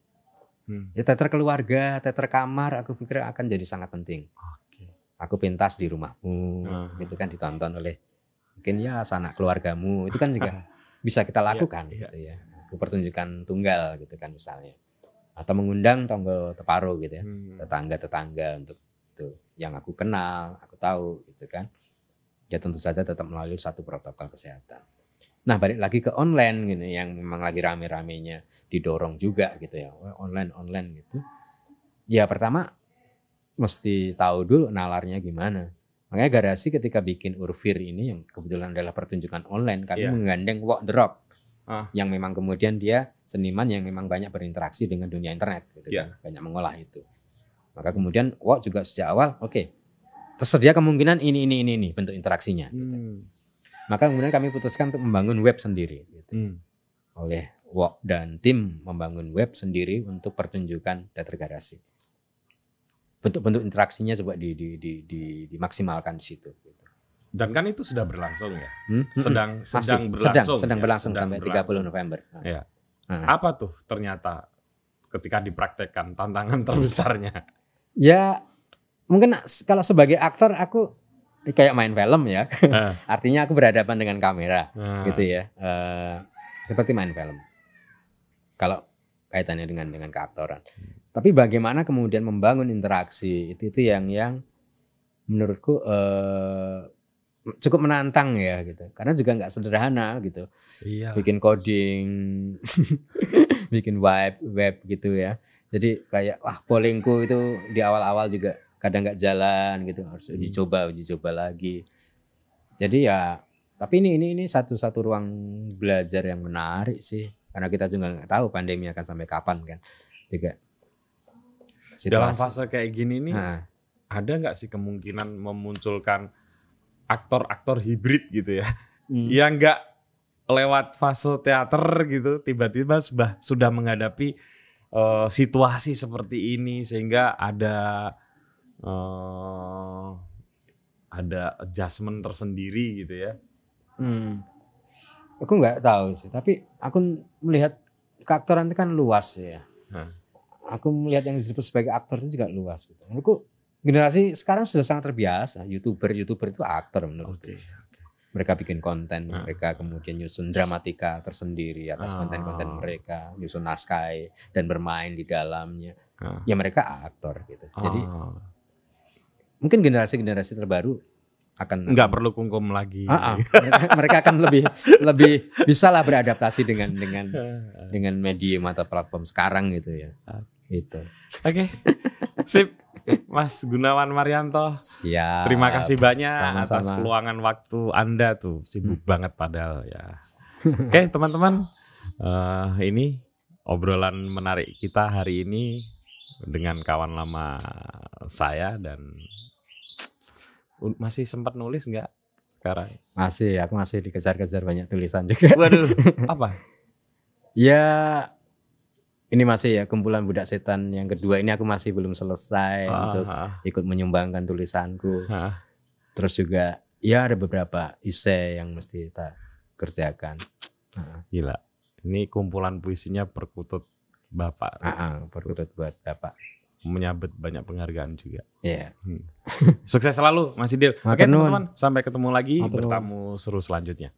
Hmm. Ya teater keluarga, teater kamar, aku pikir akan jadi sangat penting. Okay. Aku pintas di rumahmu, uh. itu kan ditonton oleh mungkin ya sanak keluargamu, itu kan juga bisa kita iya, lakukan, yeah, gitu ya. Ke pertunjukan tunggal gitu kan misalnya, atau mengundang tonggol teparo gitu ya, hmm. tetangga-tetangga untuk itu yang aku kenal, aku tahu gitu kan. Ya tentu saja tetap melalui satu protokol kesehatan. Nah balik lagi ke online gitu yang memang lagi rame-ramenya didorong juga gitu ya oh, online online gitu. Ya pertama mesti tahu dulu nalarnya gimana. Makanya garasi ketika bikin Urfir ini yang kebetulan adalah pertunjukan online kami yeah. menggandeng Walk the Rock ah. yang memang kemudian dia seniman yang memang banyak berinteraksi dengan dunia internet gitu yeah. kan banyak mengolah itu. Maka kemudian Walk juga sejak awal oke okay, tersedia kemungkinan ini ini ini ini bentuk interaksinya. Gitu. Hmm. Gitu maka kemudian kami putuskan untuk membangun web sendiri gitu. hmm. oleh Wok dan tim membangun web sendiri untuk pertunjukan datar garasi. Bentuk-bentuk interaksinya coba di, di, di, di, dimaksimalkan di situ. Gitu. Dan kan itu sudah berlangsung ya, hmm? sedang hmm, hmm. sedang berlangsung, sedang, sedang ya? berlangsung sedang sampai berlangsung. 30 November. Ya. Nah. Apa tuh ternyata ketika dipraktekkan tantangan (laughs) terbesarnya? Ya mungkin kalau sebagai aktor aku kayak main film ya. Uh. (laughs) Artinya aku berhadapan dengan kamera uh. gitu ya. Uh, seperti main film. Kalau kaitannya dengan dengan keaktoran. Tapi bagaimana kemudian membangun interaksi itu itu yang yang menurutku uh, cukup menantang ya gitu. Karena juga nggak sederhana gitu. Iya. Bikin coding, (laughs) bikin web web gitu ya. Jadi kayak wah pollingku itu di awal-awal juga kadang nggak jalan gitu harus uji hmm. coba uji coba lagi jadi ya tapi ini ini ini satu-satu ruang belajar yang menarik sih karena kita juga nggak tahu pandemi akan sampai kapan kan juga situasi. dalam fase kayak gini nih nah. ada nggak sih kemungkinan memunculkan aktor-aktor hibrid gitu ya hmm. yang nggak lewat fase teater gitu tiba-tiba sudah sudah menghadapi uh, situasi seperti ini sehingga ada uh, ada adjustment tersendiri gitu ya? Hmm. Aku nggak tahu sih, tapi aku melihat keaktoran itu kan luas ya. Hah. Aku melihat yang disebut sebagai aktor itu juga luas. Gitu. Menurutku generasi sekarang sudah sangat terbiasa. Youtuber, youtuber itu aktor menurutku. Okay. Mereka bikin konten, mereka kemudian nyusun dramatika tersendiri atas ah. konten-konten oh. mereka, nyusun naskah dan bermain di dalamnya. Hah. Ya mereka aktor gitu. Oh. Jadi ah mungkin generasi-generasi terbaru akan nggak perlu kungkum lagi. Uh, uh, mereka, mereka akan lebih lebih bisa lah beradaptasi dengan dengan (laughs) dengan media atau platform sekarang gitu ya. Itu. Oke. Gitu. Okay. Sip. Mas Gunawan Marianto. Siap. Terima kasih banyak Sama-sama. atas keluangan waktu Anda tuh. Sibuk hmm. banget padahal ya. Oke, okay, teman-teman. Uh, ini obrolan menarik kita hari ini dengan kawan lama saya dan masih sempat nulis nggak sekarang? Masih, aku masih dikejar-kejar banyak tulisan juga. Waduh, (laughs) apa? ya ini masih ya kumpulan budak setan yang kedua ini aku masih belum selesai Aha. untuk ah. ikut menyumbangkan tulisanku. Aha. Ah. Terus juga ya ada beberapa isai yang mesti kita kerjakan. Ah, Gila. Ini kumpulan puisinya perkutut Bapak. Aha, perkutut buat Bapak menyabet banyak penghargaan juga. Iya. Yeah. Hmm. (laughs) Sukses selalu Mas Idil. Oke teman-teman, sampai ketemu lagi Matenun. bertamu seru selanjutnya.